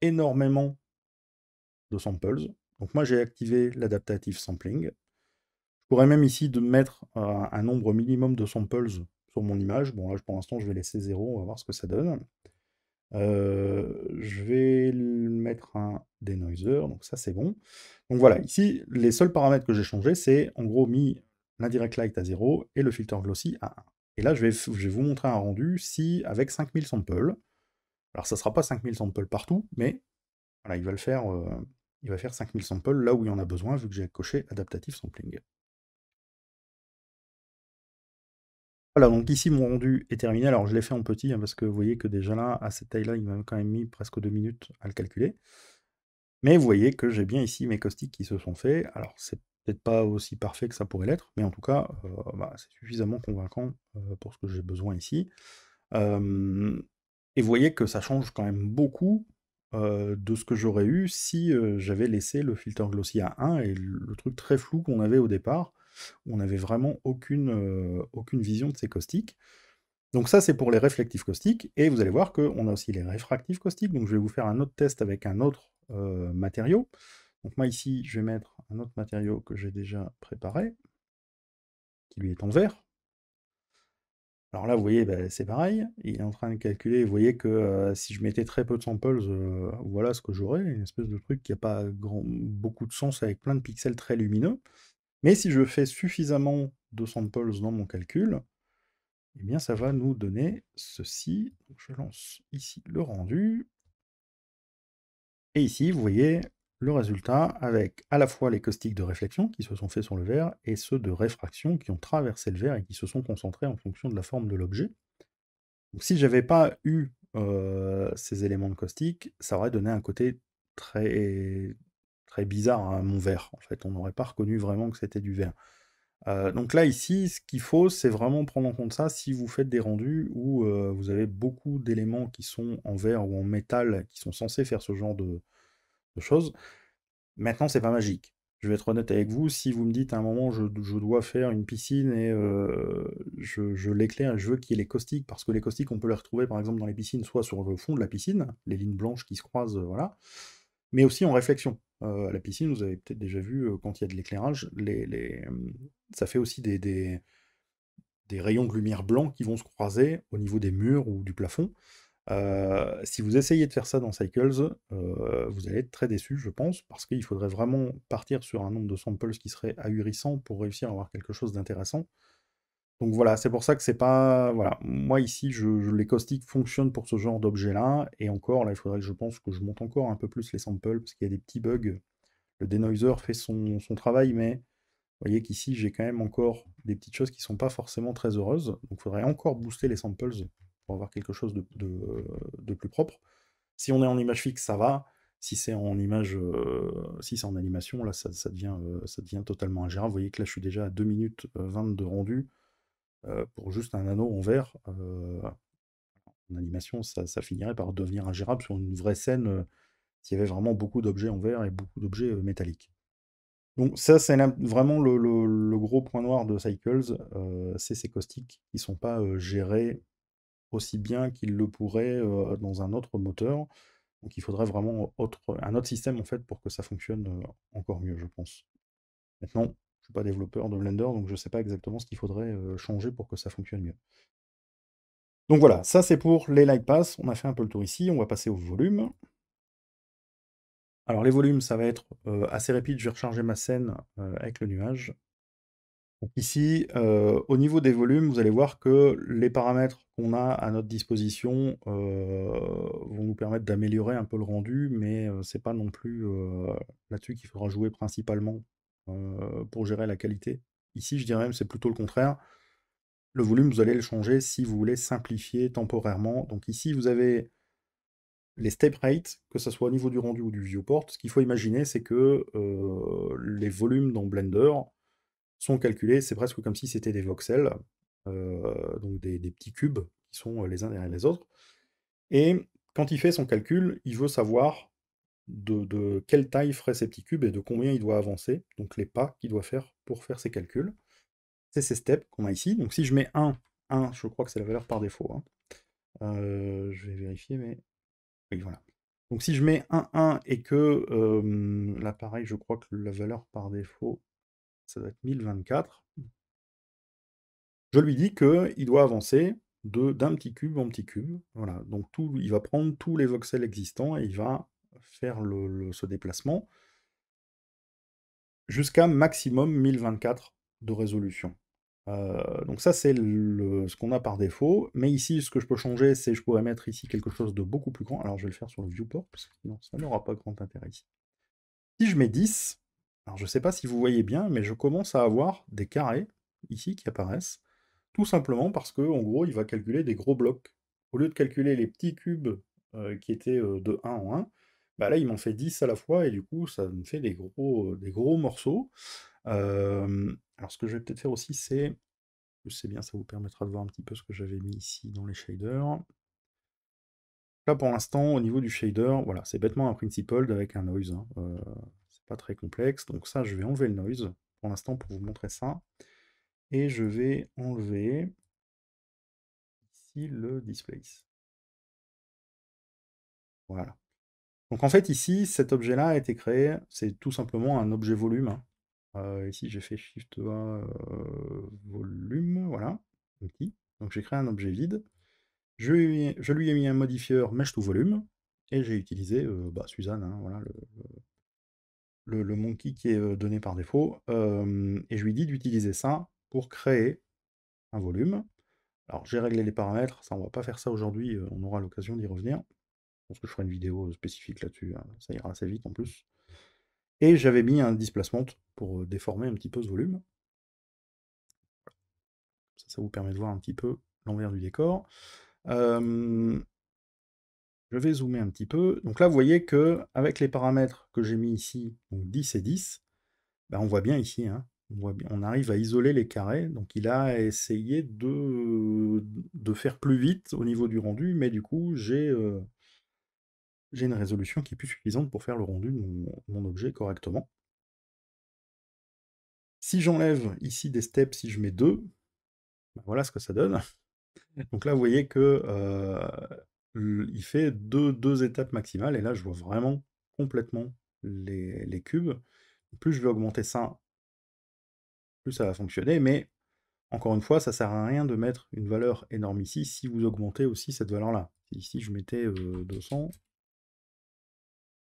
énormément de samples. Donc moi, j'ai activé l'adaptative sampling pourrais même ici de mettre euh, un nombre minimum de samples sur mon image. Bon, là, pour l'instant, je vais laisser 0, on va voir ce que ça donne. Euh, je vais mettre un denoiser, donc ça, c'est bon. Donc voilà, ici, les seuls paramètres que j'ai changé c'est en gros mis l'indirect light à 0 et le filter glossy à 1. Et là, je vais, je vais vous montrer un rendu si avec 5000 samples, alors ça ne sera pas 5000 samples partout, mais voilà, il va le faire, euh, il va faire 5000 samples là où il y en a besoin, vu que j'ai coché adaptative sampling. Voilà, donc ici mon rendu est terminé. Alors je l'ai fait en petit hein, parce que vous voyez que déjà là, à cette taille-là, il m'a quand même mis presque deux minutes à le calculer. Mais vous voyez que j'ai bien ici mes caustiques qui se sont faits. Alors c'est peut-être pas aussi parfait que ça pourrait l'être, mais en tout cas, euh, bah, c'est suffisamment convaincant euh, pour ce que j'ai besoin ici. et vous voyez que ça change quand même beaucoup euh, de ce que j'aurais eu si j'avais laissé le filtre glossy à 1 et le truc très flou qu'on avait au départ on n'avait vraiment euh, aucune, vision de ces caustiques. Donc ça, c'est pour les réflectifs caustiques, et vous allez voir qu'on a aussi les réfractifs caustiques, donc je vais vous faire un autre test avec un autre euh, matériau. Donc moi ici, je vais mettre un autre matériau que j'ai déjà préparé, qui lui est en vert. Alors là, vous voyez, bah, c'est pareil, il est en train de calculer, vous voyez que euh, si je mettais très peu de samples, voilà ce que j'aurais, une espèce de truc qui n'a pas beaucoup de sens avec plein de pixels très lumineux. Mais si je fais suffisamment de samples dans mon calcul, eh bien ça va nous donner ceci. je lance ici le rendu. Et ici, vous voyez le résultat avec à la fois les caustiques de réflexion qui se sont faits sur le verre et ceux de réfraction qui ont traversé le verre et qui se sont concentrés en fonction de la forme de l'objet. Si je n'avais pas eu euh, ces éléments de caustique, ça aurait donné un côté très Très bizarre, hein, mon verre. En fait, on n'aurait pas reconnu vraiment que c'était du verre. donc là, ici, ce qu'il faut, c'est vraiment prendre en compte ça si vous faites des rendus où vous avez beaucoup d'éléments qui sont en verre ou en métal, qui sont censés faire ce genre de, choses. Maintenant, c'est pas magique. Je vais être honnête avec vous, si vous me dites à un moment, je, dois faire une piscine et je, l'éclaire je veux qu'il y ait les caustiques, parce que les caustiques, on peut les retrouver par exemple dans les piscines, soit sur le fond de la piscine, les lignes blanches qui se croisent, voilà, mais aussi en réflexion. Euh, à la piscine, vous avez peut-être déjà vu, euh, quand il y a de l'éclairage, les, mmh, ça fait aussi des, rayons de lumière blancs qui vont se croiser au niveau des murs ou du plafond. Euh, si vous essayez de faire ça dans Cycles, vous allez être très déçu, je pense, parce qu'il faudrait vraiment partir sur un nombre de samples qui serait ahurissant pour réussir à avoir quelque chose d'intéressant. Donc voilà, c'est pour ça que c'est pas. Voilà, moi ici, je, les caustiques fonctionnent pour ce genre d'objet-là. Et encore, là, il faudrait que je pense que je monte encore un peu plus les samples, parce qu'il y a des petits bugs. Le denoiser fait son, travail, mais vous voyez qu'ici, j'ai quand même encore des petites choses qui sont pas forcément très heureuses. Donc il faudrait encore booster les samples pour avoir quelque chose de, plus propre. Si on est en image fixe, ça va. Si c'est en image, euh, si c'est en animation, là, ça, devient, euh, ça devient totalement ingérable. Vous voyez que là, je suis déjà à 2 minutes 20 euh, de rendu. Euh, pour juste un anneau en verre, euh, en animation, ça, finirait par devenir ingérable sur une vraie scène euh, s'il y avait vraiment beaucoup d'objets en verre et beaucoup d'objets métalliques. Donc ça, c'est vraiment le, gros point noir de Cycles, c'est ces caustiques qui ne sont pas gérés aussi bien qu'ils le pourraient dans un autre moteur. Donc il faudrait vraiment autre, un autre système en fait pour que ça fonctionne encore mieux, je pense. Maintenant, pas développeur de Blender, donc je ne sais pas exactement ce qu'il faudrait euh, changer pour que ça fonctionne mieux. Donc voilà, ça c'est pour les Light Pass. On a fait un peu le tour ici, on va passer au volume. Alors les volumes, ça va être euh, assez rapide, je vais recharger ma scène euh, avec le nuage. ici, au niveau des volumes, vous allez voir que les paramètres qu'on a à notre disposition vont nous permettre d'améliorer un peu le rendu, mais c'est pas non plus là-dessus qu'il faudra jouer principalement euh, pour gérer la qualité. Ici, je dirais même c'est plutôt le contraire. Le volume, vous allez le changer si vous voulez simplifier temporairement. Donc ici, vous avez les step rates, que ce soit au niveau du rendu ou du viewport. Ce qu'il faut imaginer, c'est que euh, les volumes dans Blender sont calculés, c'est presque comme si c'était des voxels, euh, donc des petits cubes qui sont les uns derrière les autres. Et quand il fait son calcul, il veut savoir de, quelle taille ferait ces petits cubes et de combien il doit avancer, donc les pas qu'il doit faire pour faire ses calculs. C'est ces steps qu'on a ici. Donc si je mets 1, 1, je crois que c'est la valeur par défaut. Hein. Euh, je vais vérifier, mais... voilà. Donc si je mets 1, 1 et que l'appareil, je crois que la valeur par défaut, ça doit être 1024, je lui dis qu'il doit avancer d'un petit cube en petit cube. Voilà, donc tout, il va prendre tous les voxels existants et il va faire le, ce déplacement jusqu'à maximum 1024 de résolution. Euh, donc ça, c'est ce qu'on a par défaut. Mais ici, ce que je peux changer, c'est je pourrais mettre ici quelque chose de beaucoup plus grand. Alors, je vais le faire sur le viewport, parce que sinon, ça n'aura pas grand intérêt ici. Si je mets 10, alors je ne sais pas si vous voyez bien, mais je commence à avoir des carrés, ici, qui apparaissent, tout simplement parce que en gros, il va calculer des gros blocs. Au lieu de calculer les petits cubes euh, qui étaient euh, de 1 en 1, bah, là, il m'en fait 10 à la fois, et du coup, ça me fait des gros, morceaux. alors, ce que je vais peut-être faire aussi, c'est. Je sais bien, ça vous permettra de voir un petit peu ce que j'avais mis ici dans les shaders. Là, pour l'instant, au niveau du shader, voilà, c'est bêtement un principled avec un noise. Euh, c'est pas très complexe. Donc, ça, je vais enlever le noise pour l'instant pour vous montrer ça. Et je vais enlever ici le displace. Voilà. Donc en fait, ici, cet objet-là a été créé, c'est tout simplement un objet volume. Hein. Euh, ici, j'ai fait Shift A, euh, volume, voilà, petit. Donc j'ai créé un objet vide. Je lui, ai, mis un modifieur mesh to volume, et j'ai utilisé euh, bah, Suzanne, hein, voilà, le, le, monkey qui est donné par défaut, et je lui dit d'utiliser ça pour créer un volume. Alors j'ai réglé les paramètres, ça on va pas faire ça aujourd'hui, on aura l'occasion d'y revenir pense que je ferai une vidéo euh, spécifique là-dessus, hein. ça ira assez vite en plus. Et j'avais mis un displacement pour euh, déformer un petit peu ce volume. Ça, vous permet de voir un petit peu l'envers du décor. je vais zoomer un petit peu. Donc là, vous voyez que avec les paramètres que j'ai mis ici, 10 et 10, bah, on voit bien ici, hein. on, arrive à isoler les carrés. Donc il a essayé de, faire plus vite au niveau du rendu, mais du coup, j'ai... Euh, j'ai une résolution qui est plus suffisante pour faire le rendu de mon, objet correctement. Si j'enlève ici des steps, si je mets deux, ben voilà ce que ça donne. Donc là, vous voyez que euh, il fait deux, étapes maximales, et là, je vois vraiment complètement les, cubes. Plus je vais augmenter ça, plus ça va fonctionner, mais encore une fois, ça sert à rien de mettre une valeur énorme ici si vous augmentez aussi cette valeur-là. Ici, je mettais 200, euh,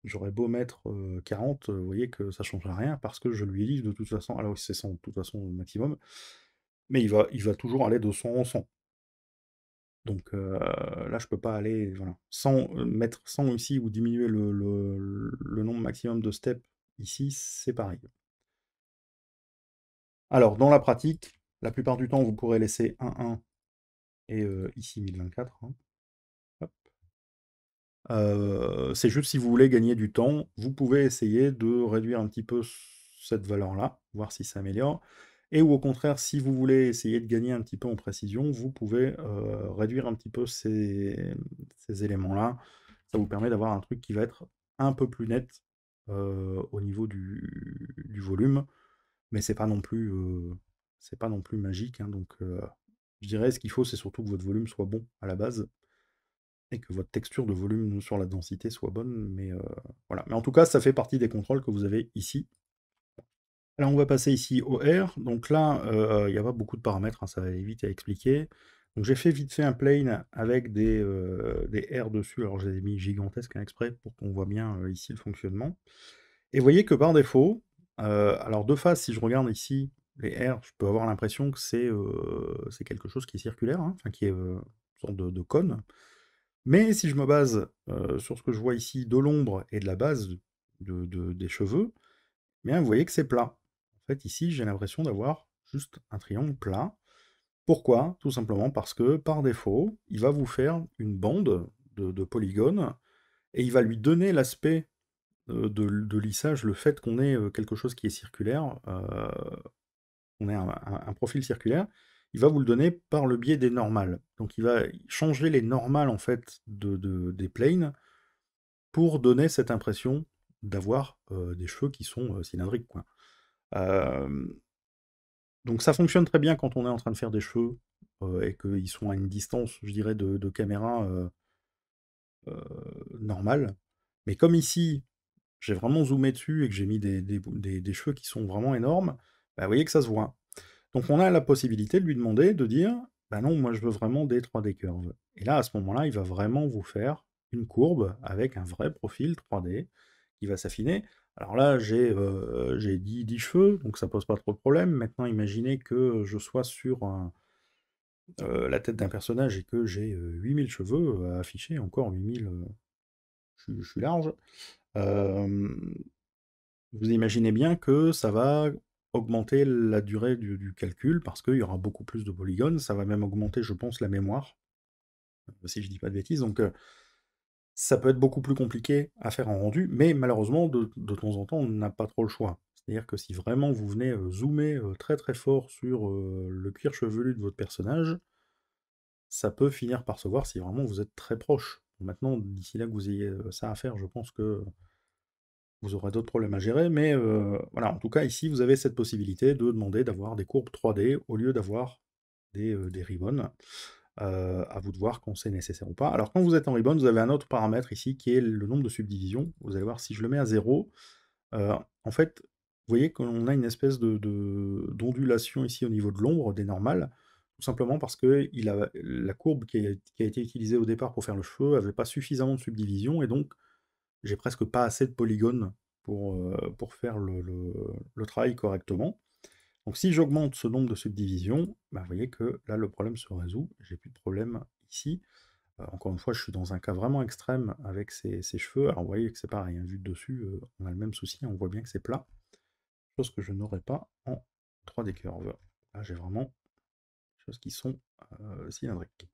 j'aurais beau mettre 40, vous voyez que ça ne changera rien parce que je lui dit de toute façon, alors c'est 100 de toute façon au maximum, mais il va, il va toujours aller de 100 en 100. Donc là, je peux pas aller, voilà, sans mettre 100 ici ou diminuer le, le, le nombre maximum de steps ici, c'est pareil. Alors, dans la pratique, la plupart du temps, vous pourrez laisser 1, 1 et ici 1024. Euh, c'est juste si vous voulez gagner du temps, vous pouvez essayer de réduire un petit peu cette valeur-là, voir si ça améliore. Et ou au contraire, si vous voulez essayer de gagner un petit peu en précision, vous pouvez euh, réduire un petit peu ces, éléments-là. Ça vous permet d'avoir un truc qui va être un peu plus net euh, au niveau du, volume, mais c'est pas non plus c'est pas non plus magique. Hein, donc, je dirais ce qu'il faut, c'est surtout que votre volume soit bon à la base et que votre texture de volume sur la densité soit bonne. Mais euh, voilà. Mais en tout cas, ça fait partie des contrôles que vous avez ici. Alors on va passer ici au R. Donc là, euh, il n'y a pas beaucoup de paramètres, hein, ça va aller vite à expliquer. Donc j'ai fait vite fait un plane avec des, euh, R dessus. Alors j'ai mis gigantesque hein, exprès pour qu'on voit bien ici le fonctionnement. Et vous voyez que par défaut, alors de face, si je regarde ici les R, je peux avoir l'impression que c'est quelque chose qui est circulaire, hein, qui est une sorte de, de cône. Mais si je me base sur ce que je vois ici de l'ombre et de la base de, des cheveux, eh bien vous voyez que c'est plat. En fait, ici, j'ai l'impression d'avoir juste un triangle plat. Pourquoi Tout simplement parce que, par défaut, il va vous faire une bande de, polygones et il va lui donner l'aspect de, lissage, le fait qu'on ait quelque chose qui est circulaire, qu'on ait un profil circulaire, il va vous le donner par le biais des normales. Donc il va changer les normales en fait de, des planes pour donner cette impression d'avoir euh, des cheveux qui sont euh, cylindriques. donc ça fonctionne très bien quand on est en train de faire des cheveux euh, et qu'ils sont à une distance, je dirais, de, caméra normale. Mais comme ici, j'ai vraiment zoomé dessus et que j'ai mis des, cheveux qui sont vraiment énormes, bah, vous voyez que ça se voit. Donc on a la possibilité de lui demander de dire bah non, moi je veux vraiment des 3D curves. Et là, à ce moment-là, il va vraiment vous faire une courbe avec un vrai profil 3D qui va s'affiner. Alors là, j'ai 10, euh, 10, cheveux, donc ça pose pas trop de problème. Maintenant, imaginez que je sois sur euh, la tête d'un personnage et que j'ai 8000 euh, cheveux à afficher, encore 8000, je, suis large. vous imaginez bien que ça va augmenter la durée du, calcul parce qu'il y aura beaucoup plus de polygones. Ça va même augmenter, je pense, la mémoire, euh, si je dis pas de bêtises. Donc, euh, ça peut être beaucoup plus compliqué à faire en rendu, mais malheureusement, de, de temps en temps, on n'a pas trop le choix. C'est-à-dire que si vraiment vous venez euh, zoomer très très fort sur le cuir chevelu de votre personnage, ça peut finir par se voir si vraiment vous êtes très proche. Maintenant, d'ici là que vous ayez ça à faire, je pense que vous aurez d'autres problèmes à gérer, mais euh, voilà, en tout cas, ici, vous avez cette possibilité de demander d'avoir des courbes 3D au lieu d'avoir des, euh, des, ribbons. Euh, à vous de voir quand c'est nécessaire ou pas. Alors, quand vous êtes en ribbon, vous avez un autre paramètre ici qui est le nombre de subdivisions. Vous allez voir, si je le mets à 0, en fait, vous voyez qu'on a une espèce d'ondulation de, d'ondulation ici au niveau de l'ombre des normales, tout simplement parce que a, la courbe qui a, qui a été utilisée au départ pour faire le cheveu n'avait pas suffisamment de subdivisions, et donc j'ai presque pas assez de polygones pour, euh, pour faire le, travail correctement. Donc si j'augmente ce nombre de subdivisions, bah, vous voyez que là le problème se résout, j'ai plus de problème ici. Euh, encore une fois, je suis dans un cas vraiment extrême avec ces, cheveux. Alors vous voyez que c'est pareil, hein, vu de dessus, euh, on a le même souci, on voit bien que c'est plat. Chose que je n'aurais pas en 3D Curve. Là j'ai vraiment des choses qui sont cylindriques.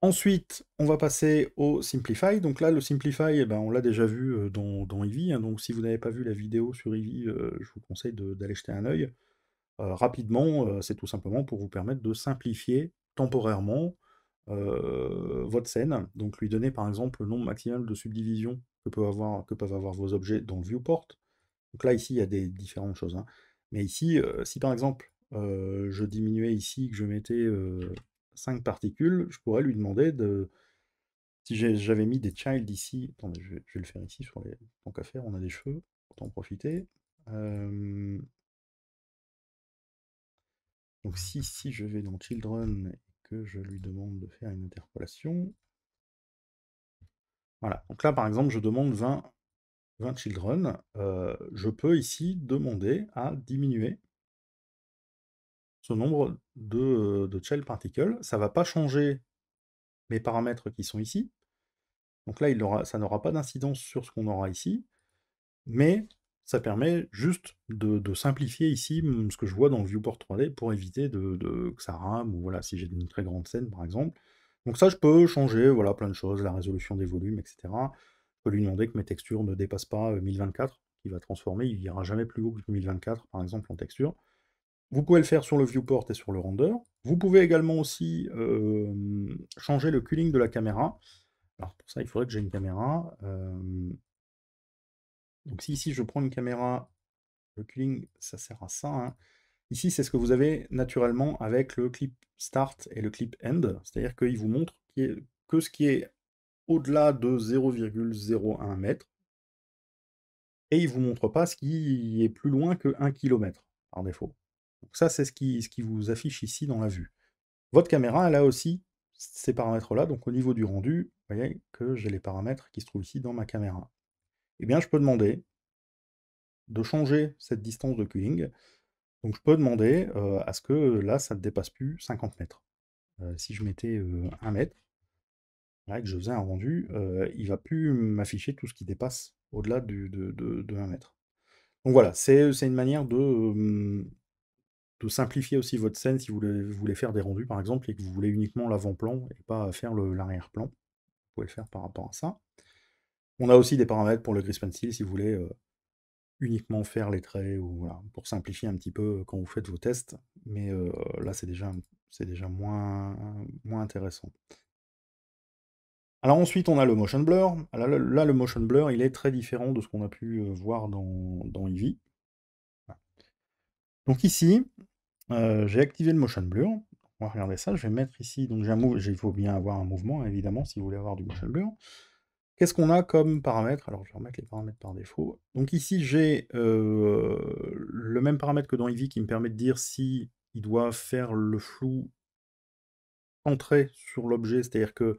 Ensuite, on va passer au Simplify. Donc là, le Simplify, eh ben, on l'a déjà vu euh, dans, Eevee. Hein. donc si vous n'avez pas vu la vidéo sur Eevee, euh, je vous conseille d'aller jeter un œil. Euh, rapidement, c'est tout simplement pour vous permettre de simplifier temporairement votre scène. Donc lui donner par exemple le nombre maximal de subdivisions que, peuvent avoir vos objets dans le viewport. Donc là, ici, il y a des différentes choses. Hein. Mais ici, si par exemple, je diminuais ici, que je mettais 5 particules, je pourrais lui demander de... Si j'avais mis des child ici, attendez, je vais, le faire ici sur les... Tant qu'à faire, on a des cheveux, pour en profiter. Euh, donc si, si je vais dans children et que je lui demande de faire une interpolation, voilà, donc là par exemple je demande 20, 20 children, euh, je peux ici demander à diminuer ce nombre de, shell particles Ça ne va pas changer mes paramètres qui sont ici. Donc là, il aura, ça n'aura pas d'incidence sur ce qu'on aura ici, mais ça permet juste de, simplifier ici mmh, ce que je vois dans le viewport 3D pour éviter de, que ça rame, ou voilà, si j'ai une très grande scène par exemple. Donc ça, je peux changer voilà, plein de choses, la résolution des volumes, etc. Je peux lui demander que mes textures ne dépassent pas 1024, qui va transformer, il n'ira jamais plus haut que 1024 par exemple en texture. Vous pouvez le faire sur le viewport et sur le render. Vous pouvez également aussi euh, changer le culling de la caméra. Alors pour ça, il faudrait que j'ai une caméra. Euh. Donc si ici je prends une caméra, le culling, ça sert à ça. Hein. Ici, c'est ce que vous avez naturellement avec le clip start et le clip end. C'est-à-dire qu'il vous montre que ce qui est au-delà de 0,01 m. Et il ne vous montre pas ce qui est plus loin que 1 km par défaut ça, c'est ce qui, vous affiche ici dans la vue. Votre caméra, elle a aussi ces paramètres-là. Donc au niveau du rendu, vous voyez que j'ai les paramètres qui se trouvent ici dans ma caméra. Eh bien, je peux demander de changer cette distance de queuing. Donc je peux demander euh, à ce que là, ça ne dépasse plus 50 mètres. Euh, si je mettais 1 euh, mètre, là, que je faisais un rendu, il ne va plus m'afficher tout ce qui dépasse au-delà de, de, 1 mètre. Donc voilà, c'est une manière de de simplifier aussi votre scène si vous voulez, faire des rendus par exemple et que vous voulez uniquement l'avant-plan et pas faire l'arrière-plan. Vous pouvez le faire par rapport à ça. On a aussi des paramètres pour le gris pencil si vous voulez euh, uniquement faire les traits ou voilà, pour simplifier un petit peu euh, quand vous faites vos tests. Mais euh, là c'est déjà, déjà moins, moins intéressant. Alors ensuite, on a le motion blur. Là, là, le motion blur, il est très différent de ce qu'on a pu voir dans, dans Eevee. Donc ici, j'ai activé le motion blur. On va regarder ça. Je vais mettre ici. Donc Il faut bien avoir un mouvement, évidemment, si vous voulez avoir du motion blur. Qu'est-ce qu'on a comme paramètre, Alors je vais remettre les paramètres par défaut. Donc ici j'ai le même paramètre que dans Eevee qui me permet de dire si il doit faire le flou centré sur l'objet, c'est-à-dire que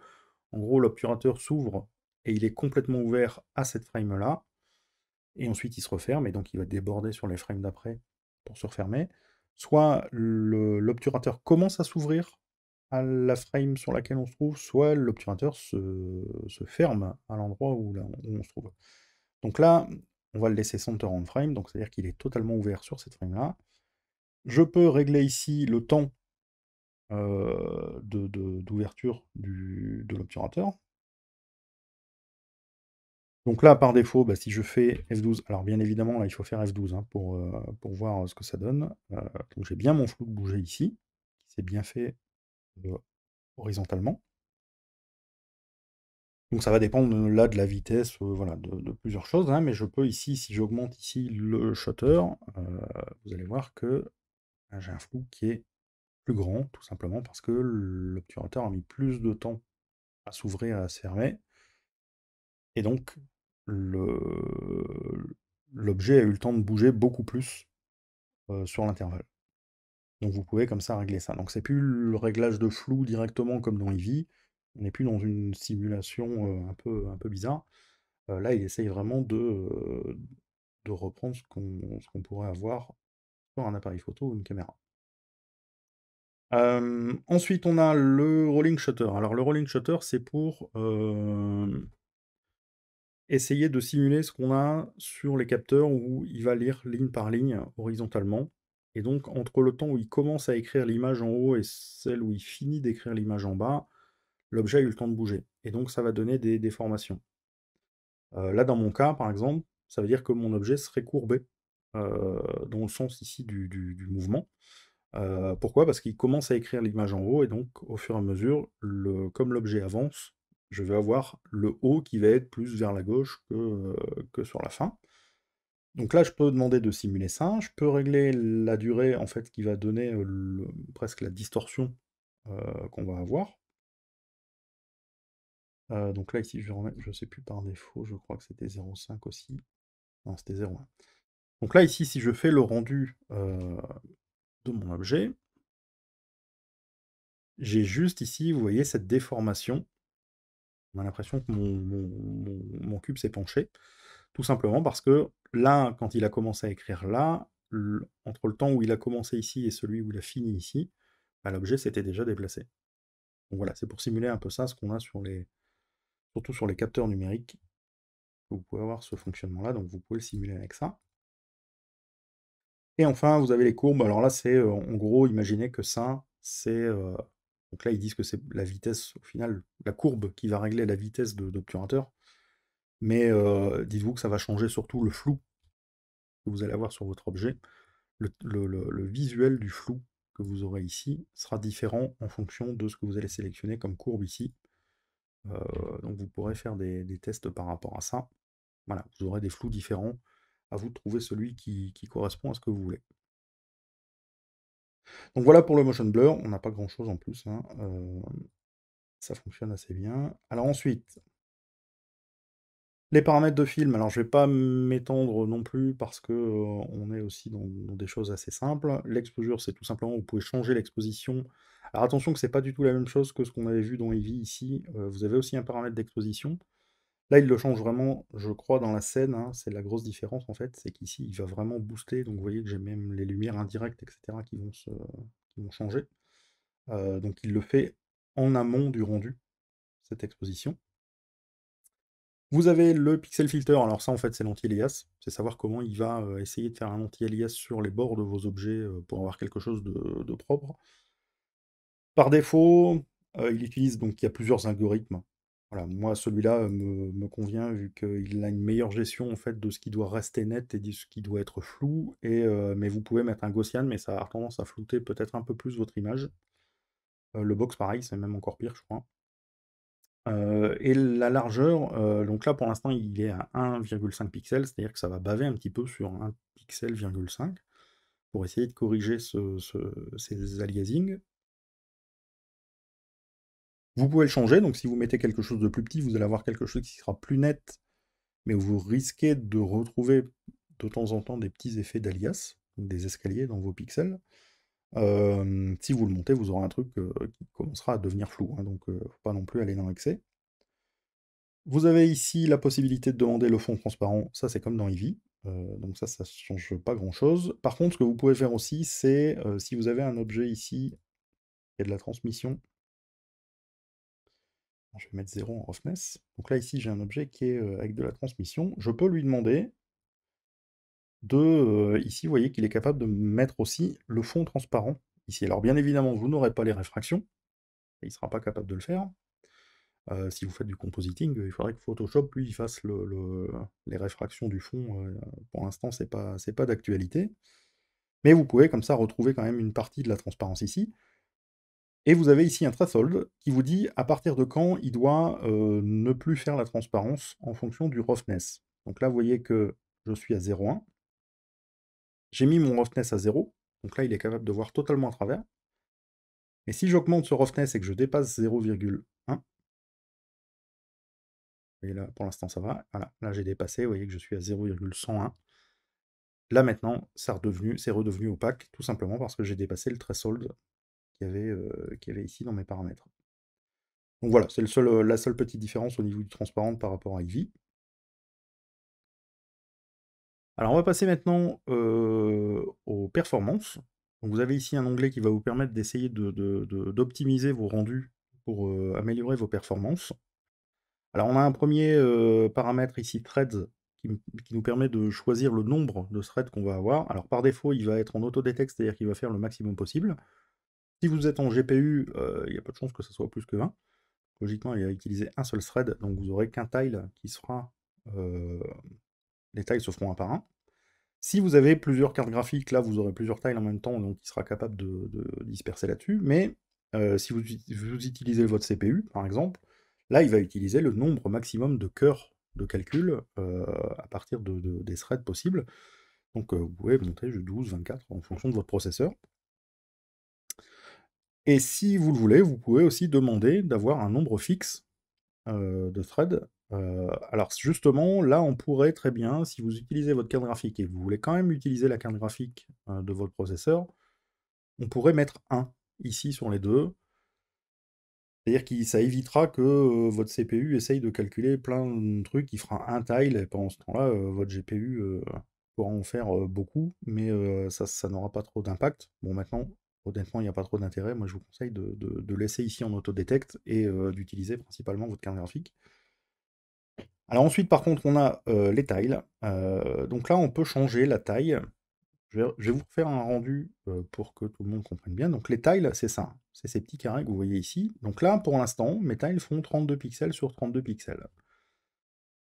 en gros l'obturateur s'ouvre et il est complètement ouvert à cette frame là, et ensuite il se referme et donc il va déborder sur les frames d'après pour se refermer soit l'obturateur commence à s'ouvrir à la frame sur laquelle on se trouve, soit l'obturateur se, ferme à l'endroit où, on se trouve. Donc là, on va le laisser center on frame, donc c'est-à-dire qu'il est totalement ouvert sur cette frame-là. Je peux régler ici le temps euh, d'ouverture de l'obturateur. Donc là, par défaut, bah, si je fais F12, alors bien évidemment, là, il faut faire F12 hein, euh, pour, voir euh, ce que ça donne. Euh, j'ai bien mon flou bougé ici, qui s'est bien fait horizontalement. Donc ça va dépendre là de la vitesse, voilà, de, plusieurs choses, hein, mais je peux ici, si j'augmente ici le shutter, vous allez voir que ben, j'ai un flou qui est plus grand, tout simplement parce que l'obturateur a mis plus de temps à s'ouvrir et à se fermer et donc, l'objet a eu le temps de bouger beaucoup plus euh, sur l'intervalle. Donc vous pouvez comme ça régler ça. Donc c'est plus le réglage de flou directement comme dans Eevee, on n'est plus dans une simulation euh, un, peu, un peu bizarre. Euh, là, il essaye vraiment de, de reprendre ce qu'on pourrait avoir sur un appareil photo ou une caméra. ensuite, on a le rolling shutter. Alors le rolling shutter, c'est pour essayer de simuler ce qu'on a sur les capteurs où il va lire ligne par ligne horizontalement. Et donc, entre le temps où il commence à écrire l'image en haut et celle où il finit d'écrire l'image en bas, l'objet a eu le temps de bouger. Et donc, ça va donner des déformations. Euh, là, dans mon cas, par exemple, ça veut dire que mon objet serait courbé, euh, dans le sens ici du, mouvement. Euh, pourquoi Parce qu'il commence à écrire l'image en haut, et donc, au fur et à mesure, comme l'objet avance, je vais avoir le haut qui va être plus vers la gauche euh, que, sur la fin. Donc là, je peux demander de simuler ça, je peux régler la durée en fait qui va donner euh, presque la distorsion euh, qu'on va avoir. donc là, ici, je remets, je sais plus par défaut, je crois que c'était 0.5 aussi. Non, c'était 0.1. Donc là, ici, si je fais le rendu de mon objet, j'ai juste ici, vous voyez, cette déformation on l'impression que mon, cube s'est penché, tout simplement parce que là, quand il a commencé à écrire là, entre le temps où il a commencé ici et celui où il a fini ici, bah, l'objet s'était déjà déplacé. Donc voilà, c'est pour simuler un peu ça, ce qu'on a sur les, surtout sur les capteurs numériques. Vous pouvez avoir ce fonctionnement-là, donc vous pouvez le simuler avec ça. Et enfin, vous avez les courbes. Alors là, c'est euh, en gros, imaginez que ça, c'est euh, donc là, ils disent que c'est la vitesse, au final, la courbe qui va régler la vitesse de, d'obturateur. Mais euh, dites-vous que ça va changer surtout le flou que vous allez avoir sur votre objet. Le, visuel du flou que vous aurez ici sera différent en fonction de ce que vous allez sélectionner comme courbe ici. Euh, donc vous pourrez faire des, tests par rapport à ça. Voilà, vous aurez des flous différents. À vous de trouver celui qui correspond à ce que vous voulez. Donc voilà pour le motion blur, on n'a pas grand chose en plus. Hein, euh, ça fonctionne assez bien. Alors ensuite, les paramètres de film. Alors je ne vais pas m'étendre non plus parce qu'on euh, est aussi dans, des choses assez simples. L'exposure, c'est tout simplement, vous pouvez changer l'exposition. Alors attention que ce n'est pas du tout la même chose que ce qu'on avait vu dans Eevee ici. Euh, vous avez aussi un paramètre d'exposition. Là, il le change vraiment, je crois, dans la scène. Hein. c'est la grosse différence, en fait. C'est qu'ici, il va vraiment booster. Donc, vous voyez que j'ai même les lumières indirectes, etc., qui vont, se, changer. Euh, donc, il le fait en amont du rendu, cette exposition. Vous avez le pixel filter. Alors ça, en fait, c'est l'anti-alias. C'est savoir comment il va euh, essayer de faire un anti-alias sur les bords de vos objets euh, pour avoir quelque chose de, propre. Par défaut, il utilise donc il y a plusieurs algorithmes voilà, moi, celui-là me, convient vu qu'il a une meilleure gestion en fait de ce qui doit rester net et de ce qui doit être flou. Et, mais vous pouvez mettre un Gaussian, mais ça a tendance à flouter peut-être un peu plus votre image. le box, pareil, c'est même encore pire, je crois. et la largeur, donc là pour l'instant il est à 1,5 pixels, c'est-à-dire que ça va baver un petit peu sur 1 pixel,5 pour essayer de corriger ce, ces aliasings. Vous pouvez le changer, donc si vous mettez quelque chose de plus petit, vous allez avoir quelque chose qui sera plus net, mais vous risquez de retrouver de temps en temps des petits effets d'alias, des escaliers dans vos pixels. Euh, si vous le montez, vous aurez un truc euh, qui commencera à devenir flou, hein, donc euh, faut pas non plus aller dans l'excès. Vous avez ici la possibilité de demander le fond transparent, ça c'est comme dans Eevee, donc ça, ça change pas grand-chose. Par contre, ce que vous pouvez faire aussi, c'est, si vous avez un objet ici, et de la transmission, je vais mettre 0 en roughness. Donc là, ici, j'ai un objet qui est euh, avec de la transmission. Je peux lui demander de... Euh, ici, vous voyez qu'il est capable de mettre aussi le fond transparent ici. Alors bien évidemment, vous n'aurez pas les réfractions. il ne sera pas capable de le faire. Euh, si vous faites du compositing, il faudrait que Photoshop, lui, il fasse les réfractions du fond. pour l'instant, ce n'est pas d'actualité. Mais vous pouvez comme ça retrouver quand même une partie de la transparence ici. Et vous avez ici un threshold qui vous dit à partir de quand il doit euh, ne plus faire la transparence en fonction du roughness. Donc là, vous voyez que je suis à 0,1. J'ai mis mon roughness à 0. Donc là, il est capable de voir totalement à travers. Et si j'augmente ce roughness et que je dépasse 0,1, et là, pour l'instant, ça va. là, j'ai dépassé. Vous voyez que je suis à 0,101. Là, maintenant, c'est redevenu, redevenu opaque, tout simplement parce que j'ai dépassé le threshold qu'il y, avait ici dans mes paramètres. Donc voilà, c'est seul, la seule petite différence au niveau du transparent par rapport à Ivy. Alors on va passer maintenant aux performances. vous avez ici un onglet qui va vous permettre d'essayer d'optimiser de, vos rendus pour améliorer vos performances. Alors on a un premier paramètre ici, threads, qui, nous permet de choisir le nombre de threads qu'on va avoir. Alors par défaut, il va être en détecte c'est-à-dire qu'il va faire le maximum possible. Si vous êtes en GPU, euh, il n'y a pas de chance que ça soit plus que 20. Logiquement, il va utiliser un seul thread, donc vous aurez qu'un tile qui sera... Euh, les tiles se feront un par un. Si vous avez plusieurs cartes graphiques, là vous aurez plusieurs tiles en même temps, donc il sera capable de, disperser là-dessus. Mais euh, si vous, utilisez votre CPU, par exemple, là il va utiliser le nombre maximum de cœurs de calcul à partir des threads possibles. Donc vous pouvez monter 12, 24 en fonction de votre processeur. Et si vous le voulez, vous pouvez aussi demander d'avoir un nombre fixe euh, de threads. Euh, alors justement, là, on pourrait très bien, si vous utilisez votre carte graphique et vous voulez quand même utiliser la carte graphique euh, de votre processeur, on pourrait mettre un ici sur les deux. C'est-à-dire que ça évitera que votre CPU essaye de calculer plein de trucs, qui fera un tile, et pendant ce temps-là, votre GPU pourra en faire beaucoup, mais ça, ça n'aura pas trop d'impact. Bon, maintenant, honnêtement, il n'y a pas trop d'intérêt. Moi, je vous conseille de, laisser ici en autodétecte et euh, d'utiliser principalement votre carte graphique. Alors ensuite, par contre, on a euh, les tiles. Euh, donc là, on peut changer la taille. Je vais, vous faire un rendu pour que tout le monde comprenne bien. Donc les tiles, c'est ça. C'est ces petits carrés que vous voyez ici. Donc là, pour l'instant, mes tiles font 32 pixels sur 32 pixels.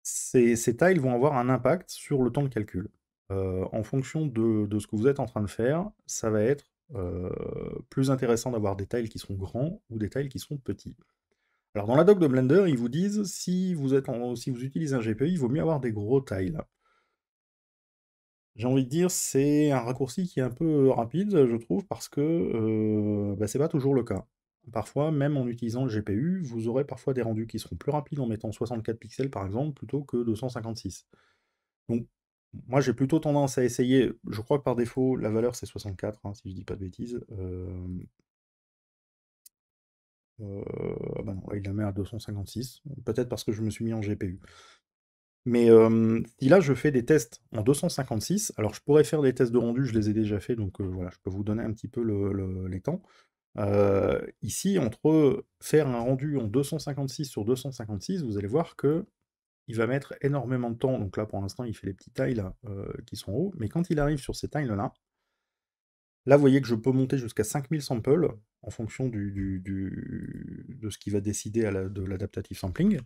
Ces, ces tiles vont avoir un impact sur le temps de calcul. en fonction de ce que vous êtes en train de faire, ça va être euh, plus intéressant d'avoir des tiles qui sont grands ou des tiles qui sont petits. Alors dans la doc de Blender, ils vous disent si vous, êtes en, si vous utilisez un GPU, il vaut mieux avoir des gros tiles. J'ai envie de dire c'est un raccourci qui est un peu rapide, je trouve, parce que euh, bah, c'est pas toujours le cas. Parfois, même en utilisant le GPU, vous aurez parfois des rendus qui seront plus rapides en mettant 64 pixels par exemple plutôt que 256. Donc moi, j'ai plutôt tendance à essayer. Je crois que par défaut, la valeur c'est 64, hein, si je dis pas de bêtises. Euh, euh, ah bah il la met à 256. Peut-être parce que je me suis mis en GPU. Mais euh, si là je fais des tests en 256, alors je pourrais faire des tests de rendu, je les ai déjà fait, donc voilà, je peux vous donner un petit peu les temps. ici, entre faire un rendu en 256 sur 256, vous allez voir que il va mettre énormément de temps. Donc là, pour l'instant, il fait les petits tailles euh, qui sont hauts. Mais quand il arrive sur ces tailles là là, vous voyez que je peux monter jusqu'à 5000 samples en fonction de ce qui va décider de l'adaptative sampling.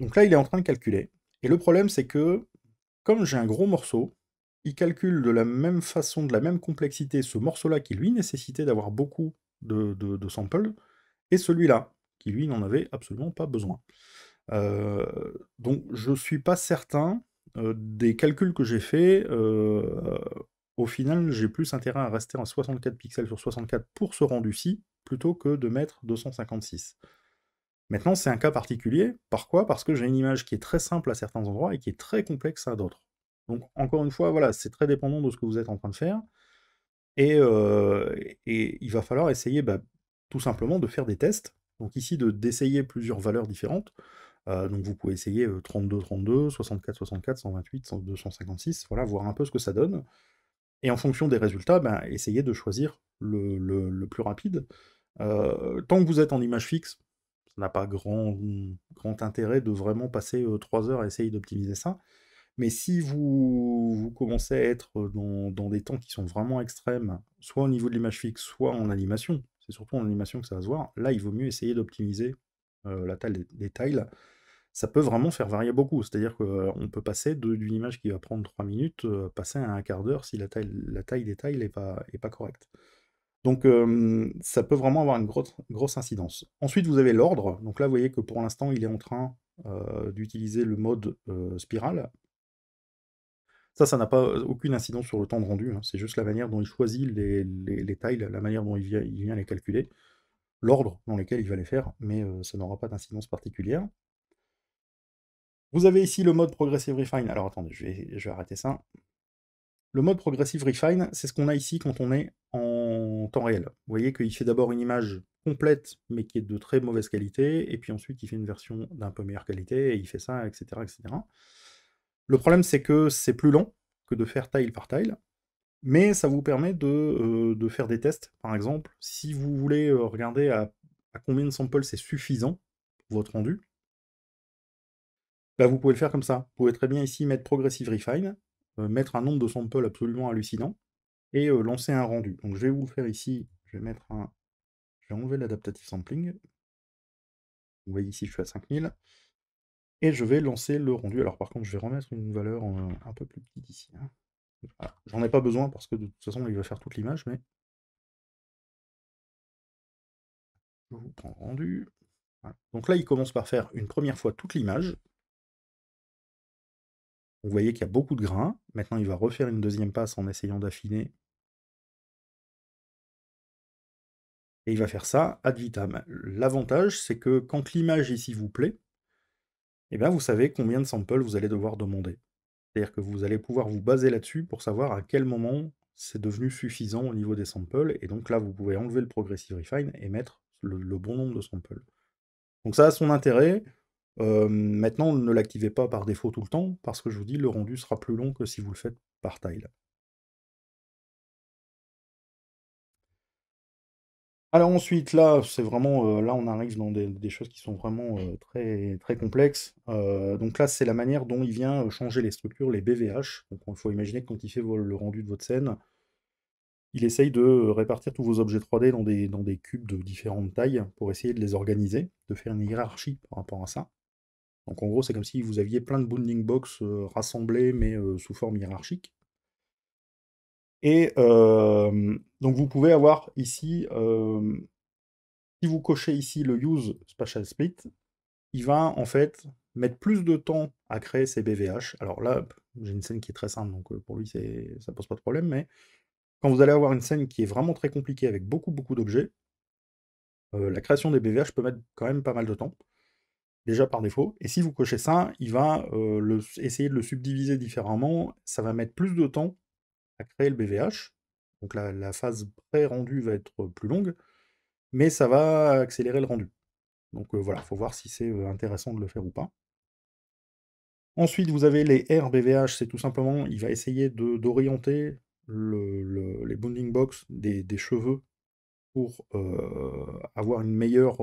Donc là, il est en train de calculer. Et le problème, c'est que, comme j'ai un gros morceau, il calcule de la même façon, de la même complexité, ce morceau-là qui, lui, nécessitait d'avoir beaucoup de samples, et celui-là, qui, lui, n'en avait absolument pas besoin. Euh, donc je ne suis pas certain euh, des calculs que j'ai faits euh, au final, j'ai plus intérêt à rester en 64 pixels sur 64 pour ce rendu-ci, plutôt que de mettre 256. Maintenant, c'est un cas particulier. Pourquoi Parce que j'ai une image qui est très simple à certains endroits et qui est très complexe à d'autres. Donc, encore une fois, voilà, c'est très dépendant de ce que vous êtes en train de faire. Et, il va falloir essayer bah, tout simplement de faire des tests. Donc ici, d'essayer plusieurs valeurs différentes euh, donc vous pouvez essayer 32, 32, 64, 64, 128, 256, voilà, voir un peu ce que ça donne. Et en fonction des résultats, ben, essayez de choisir le, plus rapide. Euh, tant que vous êtes en image fixe, ça n'a pas grand, grand intérêt de vraiment passer 3 euh, heures à essayer d'optimiser ça. Mais si vous, commencez à être dans, des temps qui sont vraiment extrêmes, soit au niveau de l'image fixe, soit en animation, c'est surtout en animation que ça va se voir, là il vaut mieux essayer d'optimiser la taille des, des tiles ça peut vraiment faire varier beaucoup. C'est-à-dire qu'on euh, peut passer d'une image qui va prendre 3 minutes, euh, passer à un quart d'heure si la taille, des tiles n'est pas, est pas correcte. Donc ça peut vraiment avoir une grosse, incidence. Ensuite, vous avez l'ordre. Donc là, vous voyez que pour l'instant, il est en train euh, d'utiliser le mode spirale. Ça, ça n'a pas aucune incidence sur le temps de rendu. Hein. C'est juste la manière dont il choisit les, les, tiles, la manière dont il vient les calculer, l'ordre dans lequel il va les faire, mais ça n'aura pas d'incidence particulière. Vous avez ici le mode Progressive Refine. Alors attendez, je vais, arrêter ça. Le mode Progressive Refine, c'est ce qu'on a ici quand on est en temps réel. Vous voyez qu'il fait d'abord une image complète, mais qui est de très mauvaise qualité, et puis ensuite il fait une version d'un peu meilleure qualité, et il fait ça, etc. Le problème, c'est que c'est plus long que de faire tile par tile, mais ça vous permet de, euh, faire des tests. Par exemple, si vous voulez euh, regarder à combien de samples c'est suffisant pour votre rendu, bah, vous pouvez le faire comme ça. Vous pouvez très bien ici mettre Progressive Refine, euh, mettre un nombre de samples absolument hallucinant, et euh, lancer un rendu. Donc je vais vous faire ici, je vais mettre un... Je vais enlever l'adaptative sampling. Vous voyez ici, je suis à 5000. Et je vais lancer le rendu. Alors par contre, je vais remettre une valeur euh, un peu plus petite ici. Hein. J'en ai pas besoin parce que de toute façon, il va faire toute l'image, mais... Je vous prends rendu. Donc là, il commence par faire une première fois toute l'image. Vous voyez qu'il y a beaucoup de grains. Maintenant, il va refaire une deuxième passe en essayant d'affiner. Et il va faire ça ad vitam. L'avantage, c'est que quand l'image ici vous plaît, eh bien vous savez combien de samples vous allez devoir demander. C'est-à-dire que vous allez pouvoir vous baser là-dessus pour savoir à quel moment c'est devenu suffisant au niveau des samples. Et donc là, vous pouvez enlever le Progressive Refine et mettre le bon nombre de samples. Donc ça a son intérêt maintenant, ne l'activez pas par défaut tout le temps, parce que je vous dis, le rendu sera plus long que si vous le faites par taille. Alors ensuite, là, c'est vraiment, là, on arrive dans des, choses qui sont vraiment très, très complexes. donc là, c'est la manière dont il vient changer les structures, les BVH. Donc il faut imaginer que quand il fait le rendu de votre scène, il essaye de répartir tous vos objets 3D dans des cubes de différentes tailles pour essayer de les organiser, de faire une hiérarchie par rapport à ça. Donc en gros, c'est comme si vous aviez plein de bounding box euh, rassemblés, mais euh, sous forme hiérarchique. Et euh, donc vous pouvez avoir ici, si vous cochez ici le use spatial split, il va en fait mettre plus de temps à créer ses BVH. Alors là, j'ai une scène qui est très simple, donc pour lui ça ne pose pas de problème, mais quand vous allez avoir une scène qui est vraiment très compliquée avec beaucoup beaucoup d'objets, la création des BVH peut mettre quand même pas mal de temps déjà par défaut. Et si vous cochez ça, il va euh, le, essayer de le subdiviser différemment. Ça va mettre plus de temps à créer le BVH. Donc la, phase pré-rendu va être euh, plus longue, mais ça va accélérer le rendu. Donc euh, voilà, il faut voir si c'est intéressant de le faire ou pas. Ensuite, vous avez les RBVH, c'est tout simplement, il va essayer d'orienter les bounding box des, cheveux pour avoir une meilleure